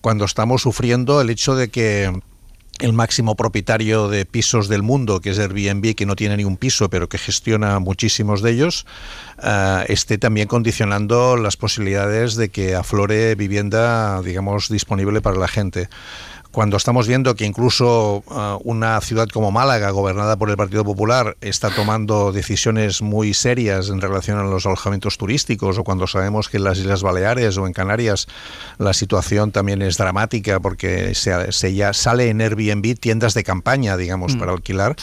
Cuando estamos sufriendo el hecho de que el máximo propietario de pisos del mundo, que es Airbnb, que no tiene ni un piso, pero que gestiona muchísimos de ellos, eh, esté también condicionando las posibilidades de que aflore vivienda, digamos, disponible para la gente cuando estamos viendo que incluso eh, una ciudad como Málaga, gobernada por el Partido Popular, está tomando decisiones muy serias en relación a los alojamientos turísticos, o cuando sabemos que en las Islas Baleares o en Canarias la situación también es dramática porque se, ya sale en Airbnb tiendas de campaña, digamos, mm. para alquilar,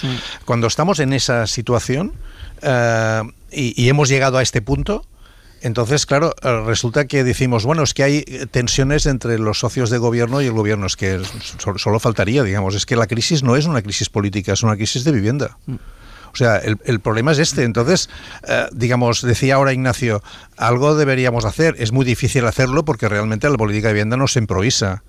cuando estamos en esa situación eh, y hemos llegado a este punto, entonces, claro, eh, resulta que decimos, bueno, es que hay tensiones entre los socios de gobierno y el gobierno, es que solo faltaría, digamos, es que la crisis no es una crisis política, es una crisis de vivienda. Mm. O sea, el, problema es este. Entonces, eh, digamos, decía ahora Ignacio, algo deberíamos hacer. Es muy difícil hacerlo porque realmente la política de vivienda no se improvisa.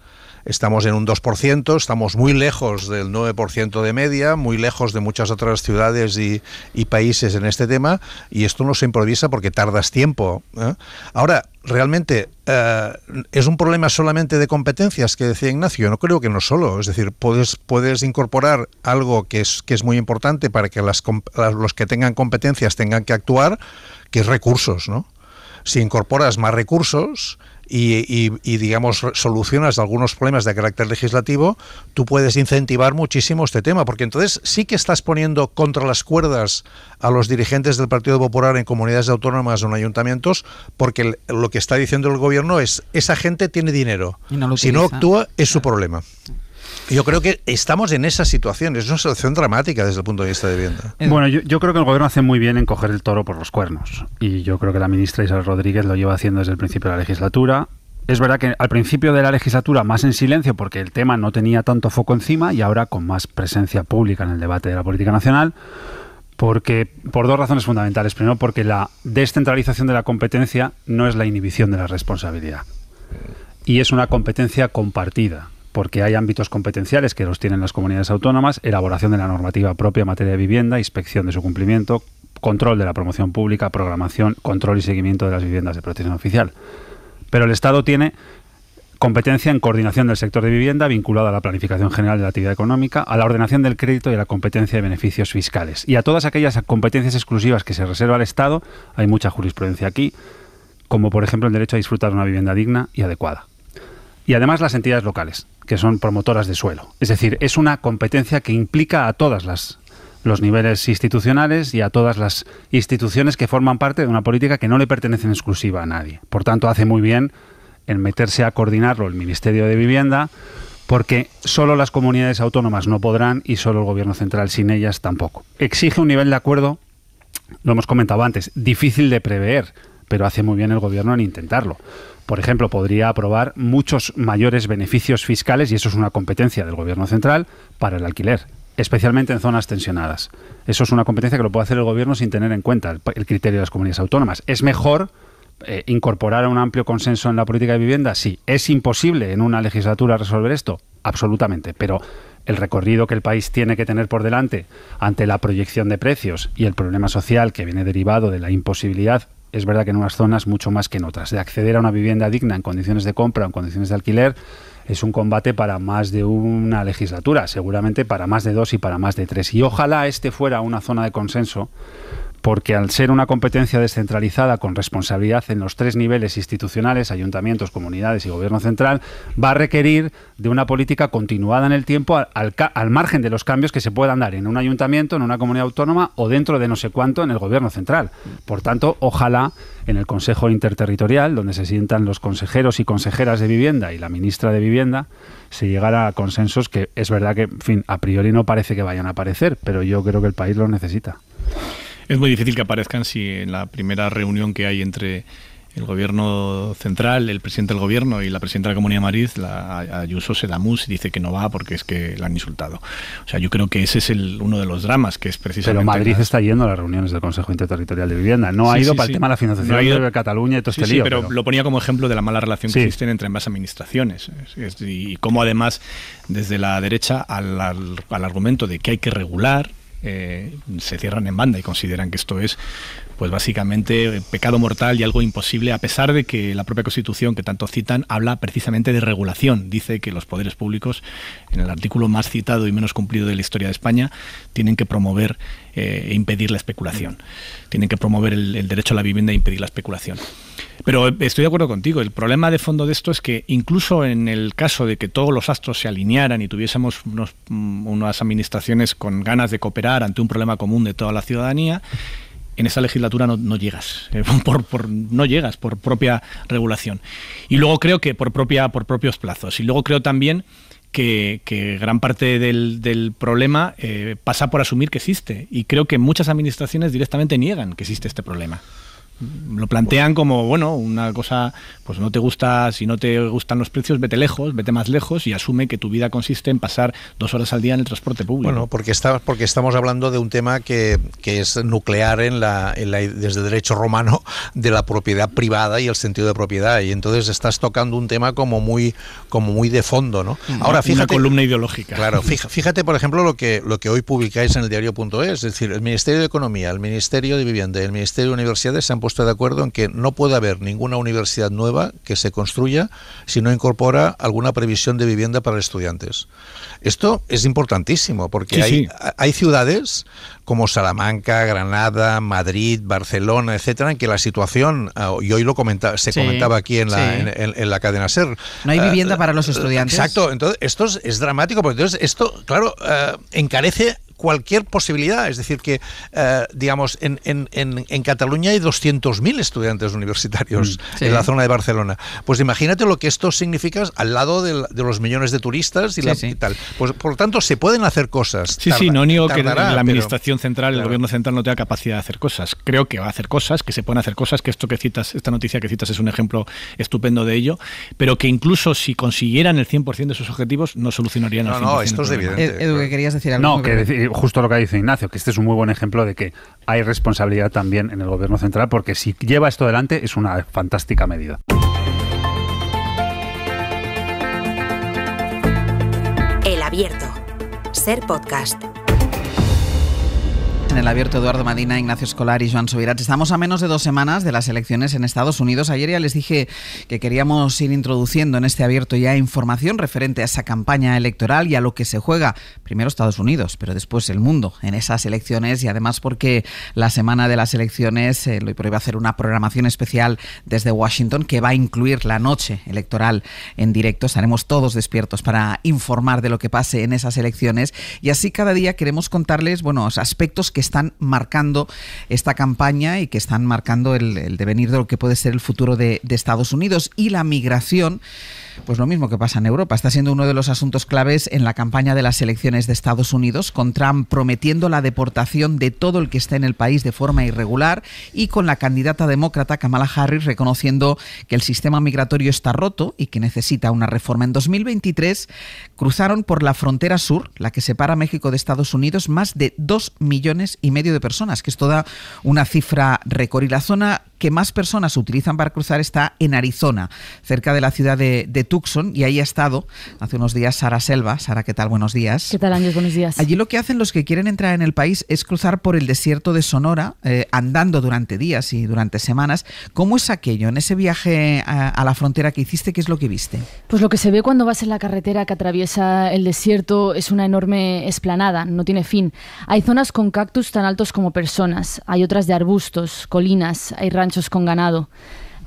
Estamos en un 2%, estamos muy lejos del 9% de media, muy lejos de muchas otras ciudades y, países en este tema, y esto no se improvisa porque tardas tiempo. ¿eh? Ahora, realmente eh, es un problema solamente de competencias que decía Ignacio, no creo que no solo, es decir, puedes, puedes incorporar algo que es, que es muy importante para que las, los que tengan competencias tengan que actuar, que es recursos, ¿no? Si incorporas más recursos, y, digamos, solucionas algunos problemas de carácter legislativo, tú puedes incentivar muchísimo este tema, porque entonces sí que estás poniendo contra las cuerdas a los dirigentes del Partido Popular en comunidades autónomas o en ayuntamientos, porque lo que está diciendo el gobierno es, esa gente tiene dinero, si no actúa es su problema. Yo creo que estamos en esa situación, es una situación dramática desde el punto de vista de vivienda. Bueno, yo, yo, creo que el gobierno hace muy bien en coger el toro por los cuernos y yo creo que la ministra Isabel Rodríguez lo lleva haciendo desde el principio de la legislatura. Es verdad que al principio de la legislatura más en silencio porque el tema no tenía tanto foco encima y ahora con más presencia pública en el debate de la política nacional porque por dos razones fundamentales. Primero, porque la descentralización de la competencia no es la inhibición de la responsabilidad y es una competencia compartida porque hay ámbitos competenciales que los tienen las comunidades autónomas, elaboración de la normativa propia en materia de vivienda, inspección de su cumplimiento, control de la promoción pública, programación, control y seguimiento de las viviendas de protección oficial. Pero el Estado tiene competencia en coordinación del sector de vivienda vinculada a la planificación general de la actividad económica, a la ordenación del crédito y a la competencia de beneficios fiscales. Y a todas aquellas competencias exclusivas que se reserva al Estado, hay mucha jurisprudencia aquí, como por ejemplo el derecho a disfrutar de una vivienda digna y adecuada. Y además las entidades locales que son promotoras de suelo. Es decir, es una competencia que implica a todas las los niveles institucionales y a todas las instituciones que forman parte de una política que no le pertenece en exclusiva a nadie. Por tanto, hace muy bien en meterse a coordinarlo el Ministerio de Vivienda, porque solo las comunidades autónomas no podrán y solo el Gobierno Central sin ellas tampoco. Exige un nivel de acuerdo, lo hemos comentado antes, difícil de prever pero hace muy bien el gobierno en intentarlo. Por ejemplo, podría aprobar muchos mayores beneficios fiscales, y eso es una competencia del gobierno central, para el alquiler, especialmente en zonas tensionadas. Eso es una competencia que lo puede hacer el gobierno sin tener en cuenta el, criterio de las comunidades autónomas. Es mejor eh, incorporar un amplio consenso en la política de vivienda, sí. ¿Es imposible en una legislatura resolver esto? Absolutamente, pero el recorrido que el país tiene que tener por delante ante la proyección de precios y el problema social que viene derivado de la imposibilidad es verdad que en unas zonas mucho más que en otras. De acceder a una vivienda digna en condiciones de compra o en condiciones de alquiler es un combate para más de una legislatura, seguramente para más de dos y para más de tres. Y ojalá este fuera una zona de consenso porque al ser una competencia descentralizada con responsabilidad en los tres niveles institucionales, ayuntamientos, comunidades y gobierno central, va a requerir de una política continuada en el tiempo al, margen de los cambios que se puedan dar en un ayuntamiento, en una comunidad autónoma o dentro de no sé cuánto en el gobierno central. Por tanto, ojalá en el Consejo Interterritorial, donde se sientan los consejeros y consejeras de vivienda y la ministra de vivienda, se llegara a consensos que es verdad que, fin, a priori no parece que vayan a aparecer, pero yo creo que el país lo necesita. Es muy difícil que aparezcan si en la primera reunión que hay entre el gobierno central, el presidente del gobierno y la presidenta de la Comunidad de Madrid, la Ayuso se da y dice que no va porque es que la han insultado. O sea, yo creo que ese es el, uno de los dramas que es precisamente... Pero Madrid está yendo a las reuniones del Consejo Interterritorial de Vivienda. No ha ido para el tema de la financiación no ido... de Cataluña y todo este lío, pero, lo ponía como ejemplo de la mala relación que existen entre ambas administraciones. Y cómo además, desde la derecha al argumento de que hay que regular, eh, se cierran en banda y consideran que esto es pues básicamente eh, pecado mortal y algo imposible, a pesar de que la propia Constitución que tanto citan habla precisamente de regulación. Dice que los poderes públicos, en el artículo más citado y menos cumplido de la historia de España, tienen que promover eh, e impedir la especulación. Tienen que promover el, el derecho a la vivienda e impedir la especulación. Pero estoy de acuerdo contigo. El problema de fondo de esto es que incluso en el caso de que todos los astros se alinearan y tuviésemos mm, unas administraciones con ganas de cooperar ante un problema común de toda la ciudadanía, en esa legislatura no, llegas, eh, por, no llegas por propia regulación. Y luego creo que por, propia, por propios plazos. Y luego creo también que, gran parte del, problema eh, pasa por asumir que existe. Y creo que muchas administraciones directamente niegan que existe este problema lo plantean como, bueno, una cosa, pues no te gusta, si no te gustan los precios, vete lejos, vete más lejos y asume que tu vida consiste en pasar dos horas al día en el transporte público. Bueno, porque, está, porque estamos hablando de un tema que, que es nuclear en la, desde el derecho romano de la propiedad privada y el sentido de propiedad. Y entonces estás tocando un tema como muy, como muy de fondo, ¿no? Ahora, fíjate, una columna ideológica. Claro, fíjate, por ejemplo, lo que, lo que hoy publicáis en el diario.es, es decir, el Ministerio de Economía, el Ministerio de Vivienda, el Ministerio de Universidades se han puesto estoy de acuerdo en que no puede haber ninguna universidad nueva que se construya si no incorpora alguna previsión de vivienda para estudiantes. Esto es importantísimo porque hay, hay ciudades como Salamanca, Granada, Madrid, Barcelona, etcétera, en que la situación, ah, y hoy lo comentaba, se comentaba aquí en la, cadena SER. No hay ah, vivienda para los eh, estudiantes. Exacto, entonces esto es, dramático porque entonces esto, claro, ah, encarece cualquier posibilidad. Es decir, que, eh, digamos, en, en, en, en, Cataluña hay 200.000 estudiantes universitarios mm, en la zona de Barcelona. Pues imagínate lo que esto significa al lado de, los millones de turistas y, la, tal. Pues, por lo tanto, se pueden hacer cosas. Sí, sí, no niego que la administración central, el gobierno central no tenga capacidad de hacer cosas. Creo que va a hacer cosas, que se pueden hacer cosas, que esto que citas, esta noticia que citas es un ejemplo estupendo de ello, pero que incluso si consiguieran el 100% de sus objetivos, no solucionarían no, el 100% No, esto es evidente. querías decir No, que decir, justo lo que dice Ignacio, que este es un muy buen ejemplo de que hay responsabilidad también en el gobierno central, porque si lleva esto adelante es una fantástica medida. El abierto. Ser podcast en el abierto Eduardo Madina, Ignacio Escolar y Joan Subirats. Estamos a menos de dos semanas de las elecciones en Estados Unidos. Ayer ya les dije que queríamos ir introduciendo en este abierto ya información referente a esa campaña electoral y a lo que se juega primero Estados Unidos, pero después el mundo en esas elecciones y además porque la semana de las elecciones eh, lo iba a hacer una programación especial desde Washington que va a incluir la noche electoral en directo. Estaremos todos despiertos para informar de lo que pase en esas elecciones y así cada día queremos contarles, bueno, aspectos que están marcando esta campaña y que están marcando el, devenir de lo que puede ser el futuro de Estados Unidos y la migración pues lo mismo que pasa en Europa. Está siendo uno de los asuntos claves en la campaña de las elecciones de Estados Unidos, con Trump prometiendo la deportación de todo el que está en el país de forma irregular y con la candidata demócrata Kamala Harris reconociendo que el sistema migratorio está roto y que necesita una reforma. En 2023 cruzaron por la frontera sur, la que separa México de Estados Unidos, más de dos millones y medio de personas, que es toda una cifra récord. Y la zona que más personas utilizan para cruzar está en Arizona, cerca de la ciudad de, Tucson, y ahí ha estado hace unos días Sara Selva. Sara, ¿qué tal? Buenos días. ¿Qué tal, Ángel? Buenos días. Allí lo que hacen los que quieren entrar en el país es cruzar por el desierto de Sonora, eh, andando durante días y durante semanas. ¿Cómo es aquello? En ese viaje a, a la frontera que hiciste, ¿qué es lo que viste? Pues lo que se ve cuando vas en la carretera que atraviesa el desierto es una enorme esplanada, no tiene fin. Hay zonas con cactus tan altos como personas, hay otras de arbustos, colinas, hay ranchos con ganado.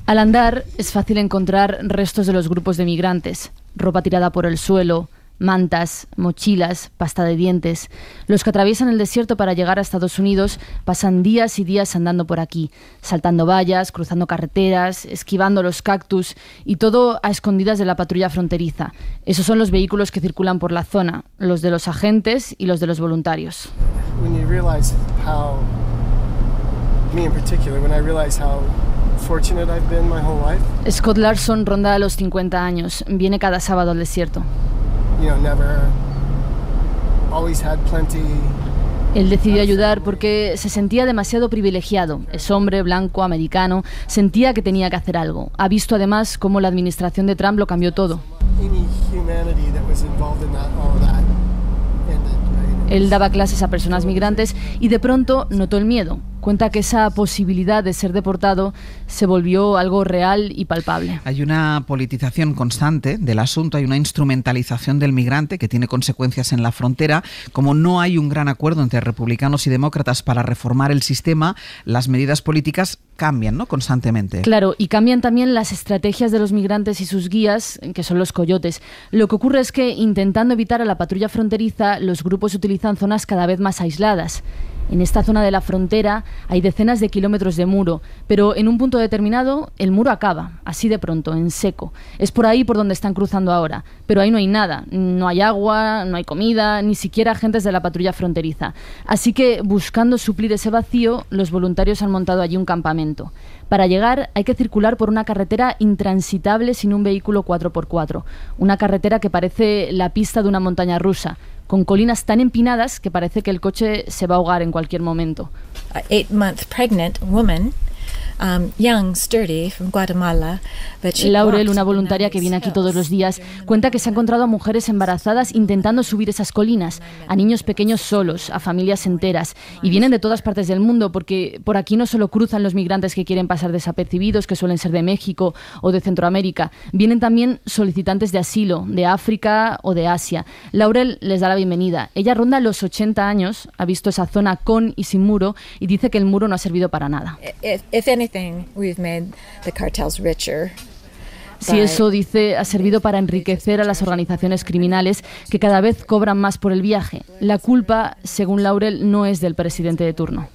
Al andar es fácil encontrar restos de los grupos de migrantes, ropa tirada por el suelo, mantas, mochilas, pasta de dientes. Los que atraviesan el desierto para llegar a Estados Unidos pasan días y días andando por aquí, saltando vallas, cruzando carreteras, esquivando los cactus y todo a escondidas de la patrulla fronteriza. Esos son los vehículos que circulan por la zona, los de los agentes y los de los voluntarios. Scott Larson ronda los 50 años. Viene cada sábado al desierto. él decidió ayudar porque se sentía demasiado privilegiado. Es hombre, blanco, americano. Sentía que tenía que hacer algo. Ha visto además cómo la administración de Trump lo cambió todo. Él daba clases a personas migrantes y de pronto notó el miedo cuenta que esa posibilidad de ser deportado se volvió algo real y palpable. Hay una politización constante del asunto, hay una instrumentalización del migrante que tiene consecuencias en la frontera. Como no hay un gran acuerdo entre republicanos y demócratas para reformar el sistema, las medidas políticas cambian ¿no? constantemente. Claro, y cambian también las estrategias de los migrantes y sus guías, que son los coyotes. Lo que ocurre es que, intentando evitar a la patrulla fronteriza, los grupos utilizan zonas cada vez más aisladas. En esta zona de la frontera hay decenas de kilómetros de muro, pero en un punto determinado el muro acaba, así de pronto, en seco. Es por ahí por donde están cruzando ahora, pero ahí no hay nada, no hay agua, no hay comida, ni siquiera agentes de la patrulla fronteriza. Así que, buscando suplir ese vacío, los voluntarios han montado allí un campamento. Para llegar hay que circular por una carretera intransitable sin un vehículo 4x4, una carretera que parece la pista de una montaña rusa, con colinas tan empinadas que parece que el coche se va a ahogar en cualquier momento. pregnant woman Um, Laurel, una voluntaria que viene aquí todos los días, cuenta que se ha encontrado a mujeres embarazadas intentando subir esas colinas, a niños pequeños solos, a familias enteras, y vienen de todas partes del mundo, porque por aquí no solo cruzan los migrantes que quieren pasar desapercibidos, que suelen ser de México o de Centroamérica, vienen también solicitantes de asilo, de África o de Asia. Laurel les da la bienvenida. Ella ronda los 80 años, ha visto esa zona con y sin muro, y dice que el muro no ha servido para nada. Eh, eh, si eso, dice, ha servido para enriquecer a las organizaciones criminales que cada vez cobran más por el viaje. La culpa, según Laurel, no es del presidente de turno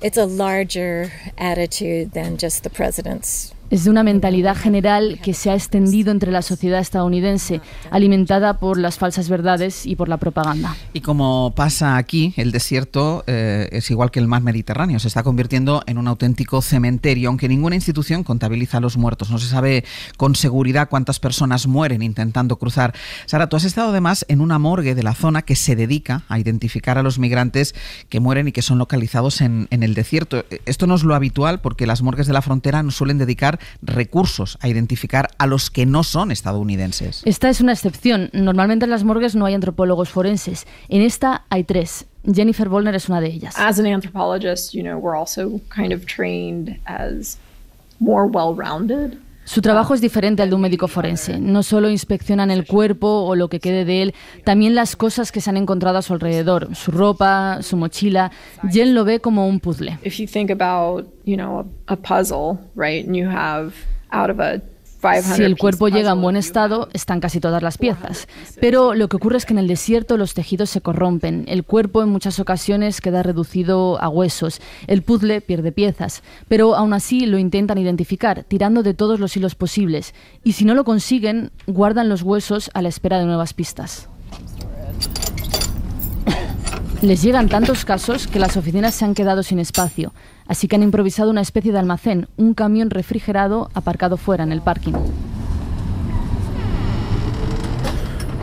es de una mentalidad general que se ha extendido entre la sociedad estadounidense, alimentada por las falsas verdades y por la propaganda. Y como pasa aquí, el desierto eh, es igual que el mar Mediterráneo, se está convirtiendo en un auténtico cementerio, aunque ninguna institución contabiliza a los muertos. No se sabe con seguridad cuántas personas mueren intentando cruzar. Sara, tú has estado además en una morgue de la zona que se dedica a identificar a los migrantes que mueren y que son localizados en, en el desierto. Eh, esto no es lo habitual porque las morgues de la frontera no suelen dedicar recursos a identificar a los que no son estadounidenses. Esta es una excepción. Normalmente en las morgues no hay antropólogos forenses. En esta hay tres. Jennifer Bollner es una de ellas. As an anthropologist, you know, we're also kind rounded su trabajo es diferente al de un médico forense. No solo inspeccionan el cuerpo o lo que quede de él, también las cosas que se han encontrado a su alrededor, su ropa, su mochila. Jen lo ve como un puzzle. If you think about, puzzle, right? And you have out of si el cuerpo llega en buen estado, están casi todas las piezas. Pero lo que ocurre es que en el desierto los tejidos se corrompen, el cuerpo en muchas ocasiones queda reducido a huesos, el puzzle pierde piezas, pero aún así lo intentan identificar, tirando de todos los hilos posibles, y si no lo consiguen, guardan los huesos a la espera de nuevas pistas. Les llegan tantos casos que las oficinas se han quedado sin espacio. Así que han improvisado una especie de almacén, un camión refrigerado aparcado fuera en el parking.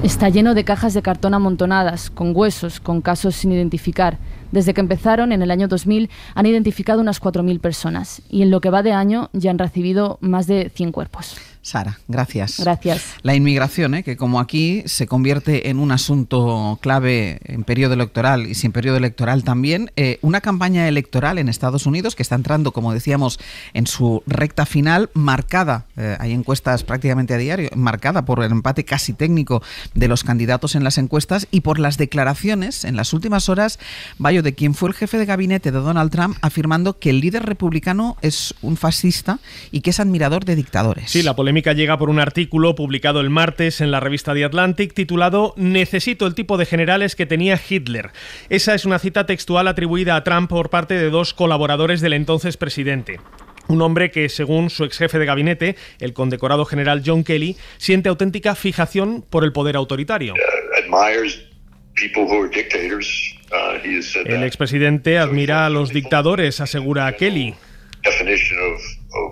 Está lleno de cajas de cartón amontonadas, con huesos, con casos sin identificar. Desde que empezaron, en el año 2000, han identificado unas 4.000 personas y en lo que va de año ya han recibido más de 100 cuerpos. Sara, gracias. Gracias. La inmigración, eh, que como aquí se convierte en un asunto clave en periodo electoral y sin periodo electoral también, eh, una campaña electoral en Estados Unidos que está entrando, como decíamos, en su recta final, marcada, eh, hay encuestas prácticamente a diario, marcada por el empate casi técnico de los candidatos en las encuestas y por las declaraciones en las últimas horas, Bayo, de quien fue el jefe de gabinete de Donald Trump, afirmando que el líder republicano es un fascista y que es admirador de dictadores. Sí, la polémica llega por un artículo publicado el martes en la revista The Atlantic titulado Necesito el tipo de generales que tenía Hitler. Esa es una cita textual atribuida a Trump por parte de dos colaboradores del entonces presidente. Un hombre que, según su ex jefe de gabinete, el condecorado general John Kelly, siente auténtica fijación por el poder autoritario. Uh, el expresidente admira a los dictadores, asegura Kelly. Uh,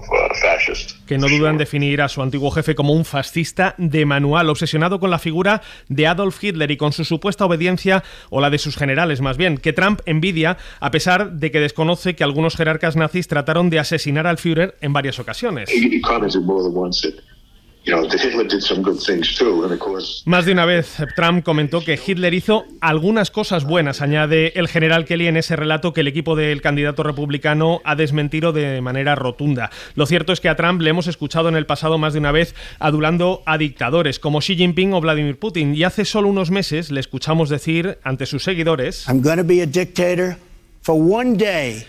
que no dudan definir a su antiguo jefe como un fascista de manual, obsesionado con la figura de Adolf Hitler y con su supuesta obediencia o la de sus generales más bien, que Trump envidia a pesar de que desconoce que algunos jerarcas nazis trataron de asesinar al Führer en varias ocasiones. Más de una vez Trump comentó que Hitler hizo algunas cosas buenas, añade el general Kelly en ese relato que el equipo del candidato republicano ha desmentido de manera rotunda. Lo cierto es que a Trump le hemos escuchado en el pasado más de una vez adulando a dictadores como Xi Jinping o Vladimir Putin y hace solo unos meses le escuchamos decir ante sus seguidores I'm be a dictator for one day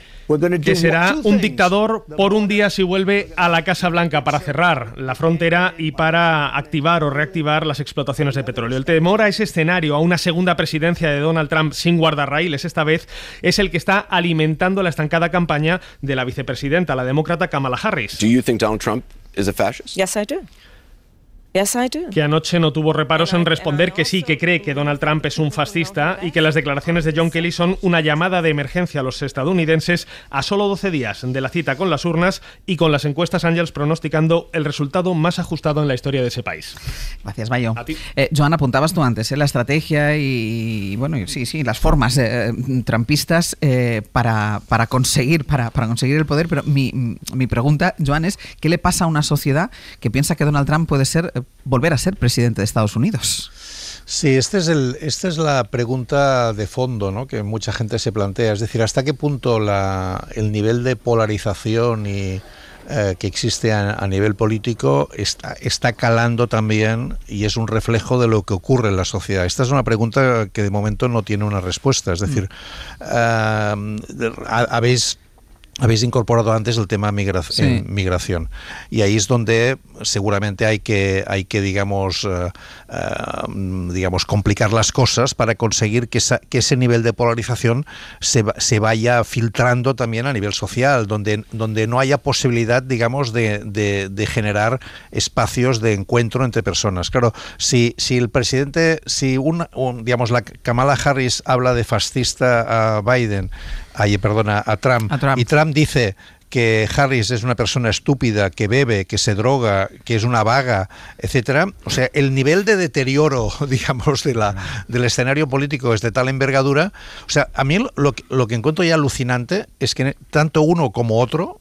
que será un dictador por un día si vuelve a la Casa Blanca para cerrar la frontera y para activar o reactivar las explotaciones de petróleo. El temor a ese escenario, a una segunda presidencia de Donald Trump sin guardarraíles esta vez, es el que está alimentando la estancada campaña de la vicepresidenta, la demócrata Kamala Harris. Do you Donald Trump is a fascist? Yes, I do que anoche no tuvo reparos en responder eh, que sí, que cree que Donald Trump es un fascista y que las declaraciones de John Kelly son una llamada de emergencia a los estadounidenses a solo 12 días de la cita con las urnas y con las encuestas Angels pronosticando el resultado más ajustado en la historia de ese país. Gracias, Bayo. Eh, Joan, apuntabas tú antes eh, la estrategia y, bueno, sí, sí, las formas eh, trampistas para, para, conseguir, para, para, conseguir el poder, pero mi, mi pregunta, Joan, es ¿qué le pasa a una sociedad que piensa que Donald Trump puede ser volver a ser presidente de Estados Unidos? Sí, este es el, esta es la pregunta de fondo ¿no? que mucha gente se plantea. Es decir, ¿hasta qué punto la, el nivel de polarización y, eh, que existe a, nivel político está, está, calando también y es un reflejo de lo que ocurre en la sociedad? Esta es una pregunta que de momento no tiene una respuesta. Es decir, mm. eh, habéis habéis incorporado antes el tema eh, migración y ahí es donde seguramente hay que hay que digamos eh, eh, digamos complicar las cosas para conseguir que, que ese nivel de polarización se, se, vaya filtrando también a nivel social donde donde no haya posibilidad digamos de, de, generar espacios de encuentro entre personas claro si si el presidente si un digamos la Kamala Harris habla de fascista a Biden ay, perdona, a Trump. Y Trump dice que Harris es una persona estúpida, que bebe, que se droga, que es una vaga, etcétera. O sea, el nivel de deterioro, digamos, de la, del escenario político es de tal envergadura. O sea, a mí lo, que encuentro ya alucinante es que tanto uno como otro,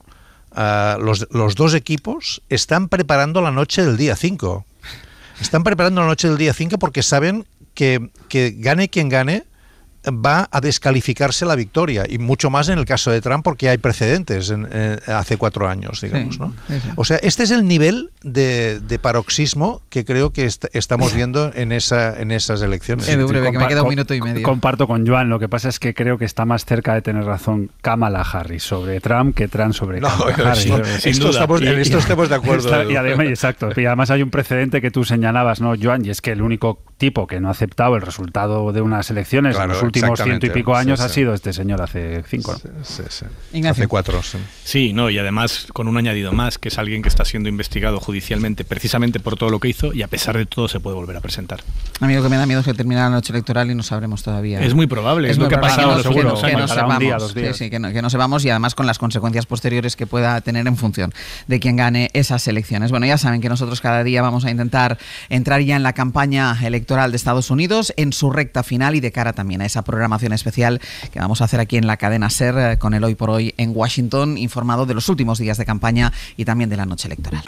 ah, los, dos equipos, están preparando la noche del día 5. Están preparando la noche del día 5 porque saben que, que gane quien gane, va a descalificarse la victoria y mucho más en el caso de Trump porque hay precedentes eh, hace cuatro años, digamos. ¿no? O sea, este es el nivel de, de paroxismo que creo que estamos viendo en, esa, en esas elecciones. un minuto y medio. Comparto con Joan, lo que pasa es que creo que está más cerca de tener razón Kamala Harris sobre Trump que Trump sobre Kamala Harris. esto estamos de acuerdo. y además, hay un precedente que tú señalabas, ¿no, Joan? Y es que el único tipo que no ha aceptado el resultado de unas elecciones ciento y pico años ha sido este señor hace cinco, ¿no? Hace cuatro, sí. no, y además con un añadido más, que es alguien que está siendo investigado judicialmente precisamente por todo lo que hizo y a pesar de todo se puede volver a presentar. Amigo, que me da miedo que termine la noche electoral y no sabremos todavía. Es muy probable, es, lo que ha pasado, que no, seguro. Que que que no sepamos y además con las consecuencias posteriores que pueda tener en función de quien gane esas elecciones. Bueno, ya saben que nosotros cada día vamos a intentar entrar ya en la campaña electoral de Estados Unidos, en su recta final y de cara también a esa programación especial que vamos a hacer aquí en la cadena SER eh, con el Hoy por Hoy en Washington, informado de los últimos días de campaña y también de la noche electoral.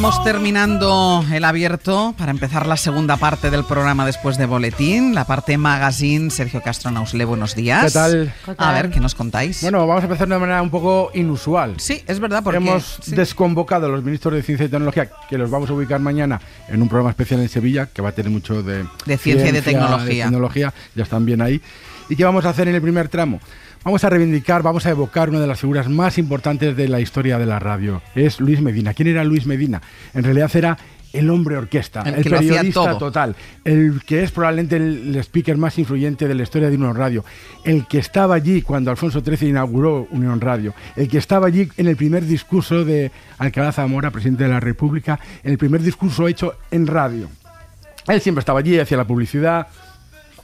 Estamos terminando el abierto para empezar la segunda parte del programa después de Boletín, la parte magazine. Sergio Castro Nausle, buenos días. ¿Qué tal? A ver, ¿qué nos contáis? Bueno, vamos a empezar de una manera un poco inusual. Sí, es verdad, porque... Hemos desconvocado a los ministros de Ciencia y Tecnología, que los vamos a ubicar mañana en un programa especial en Sevilla, que va a tener mucho de... De ciencia, y de tecnología. De tecnología, ya están bien ahí. ¿Y qué vamos a hacer en el primer tramo? Vamos a reivindicar, vamos a evocar una de las figuras más importantes de la historia de la radio. Es Luis Medina. ¿Quién era Luis Medina? En realidad era el hombre orquesta, el, periodista total, el que es probablemente el, speaker más influyente de la historia de Unión Radio, el que estaba allí cuando Alfonso XIII inauguró Unión Radio, el que estaba allí en el primer discurso de Alcalá Zamora, presidente de la República, en el primer discurso hecho en radio. Él siempre estaba allí, hacía la publicidad,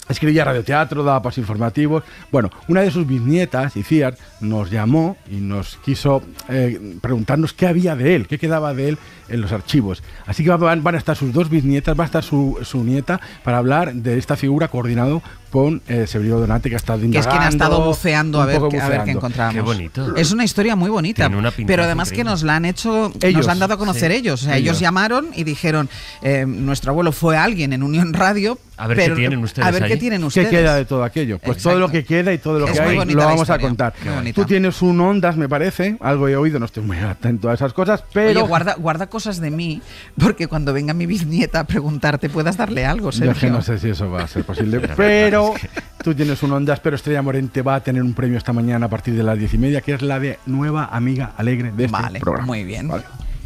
Escribía radioteatro, daba pasos informativos. Bueno, una de sus bisnietas, Iciar, nos llamó y nos quiso eh, preguntarnos qué había de él, qué quedaba de él en los archivos. Así que van, a estar sus dos bisnietas, va a estar su, su nieta para hablar de esta figura coordinado con eh, Severino Donate, que ha estado indagando. Que es quien ha estado buceando a ver, qué encontramos. bonito. Es una historia muy bonita, pero además que nos la han hecho, ellos, nos han dado a conocer ellos. ellos. llamaron y dijeron, eh, nuestro abuelo fue alguien en Unión Radio. A ver qué tienen ustedes a ¿Qué queda de todo aquello? Pues todo lo que queda y todo lo que hay lo vamos a contar. Tú tienes un Ondas, me parece, algo he oído, no estoy muy atento a esas cosas, pero... Oye, guarda, guarda cosas de mí, porque cuando venga mi bisnieta a preguntarte, puedas darle algo, Sergio. Yo que no sé si eso va a ser posible, pero... Tú tienes un Ondas, pero Estrella Morente va a tener un premio esta mañana a partir de las diez y media, que es la de Nueva Amiga Alegre de este vale, Muy bien.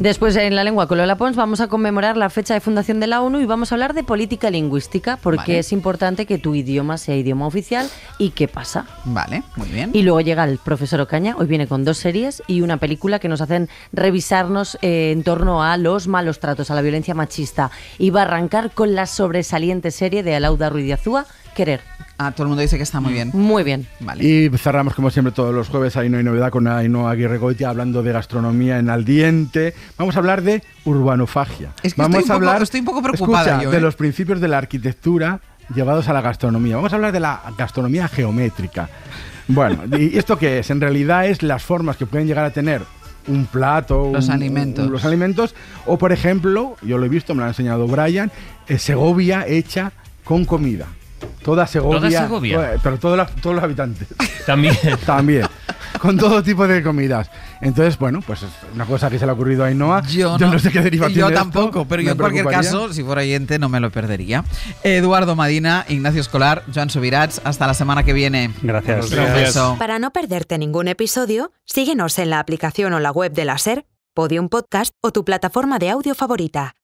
Después en La Lengua con Pons vamos a conmemorar la fecha de fundación de la ONU y vamos a hablar de política lingüística porque es importante que tu idioma sea idioma oficial y qué pasa. Vale, muy bien. Y luego llega el profesor Ocaña, hoy viene con dos series y una película que nos hacen revisarnos eh, en torno a los malos tratos, a la violencia machista. Y va a arrancar con la sobresaliente serie de Alauda Ruiz de Azúa, Querer. Ah, todo el mundo dice que está muy mm. bien. Muy bien. Y cerramos como siempre todos los jueves, ahí no hay novedad, con Ainhoa Aguirre hablando de gastronomía en al diente. Vamos a hablar de urbanofagia. Vamos a hablar, de ¿eh? los principios de la arquitectura llevados a la gastronomía. Vamos a hablar de la gastronomía geométrica. Bueno, ¿y esto qué es? En realidad es las formas que pueden llegar a tener un plato, los alimentos. los alimentos. O por ejemplo, yo lo he visto, me lo ha enseñado Brian, eh, Segovia hecha con comida. Toda Segovia. Toda pues, pero todos los, habitantes. También. También. Con todo tipo de comidas. Entonces, bueno, pues es una cosa que se le ha ocurrido a Ainhoa. Yo, no, sé qué Yo tampoco, pero yo en cualquier caso, si fuera oyente, no me lo perdería. Eduardo Madina, Ignacio Escolar, Joan Subirats, hasta la semana que viene. Gracias. Gracias. Para no perderte ningún episodio, síguenos en la aplicación o la web de la SER, Podium Podcast o tu plataforma de audio favorita.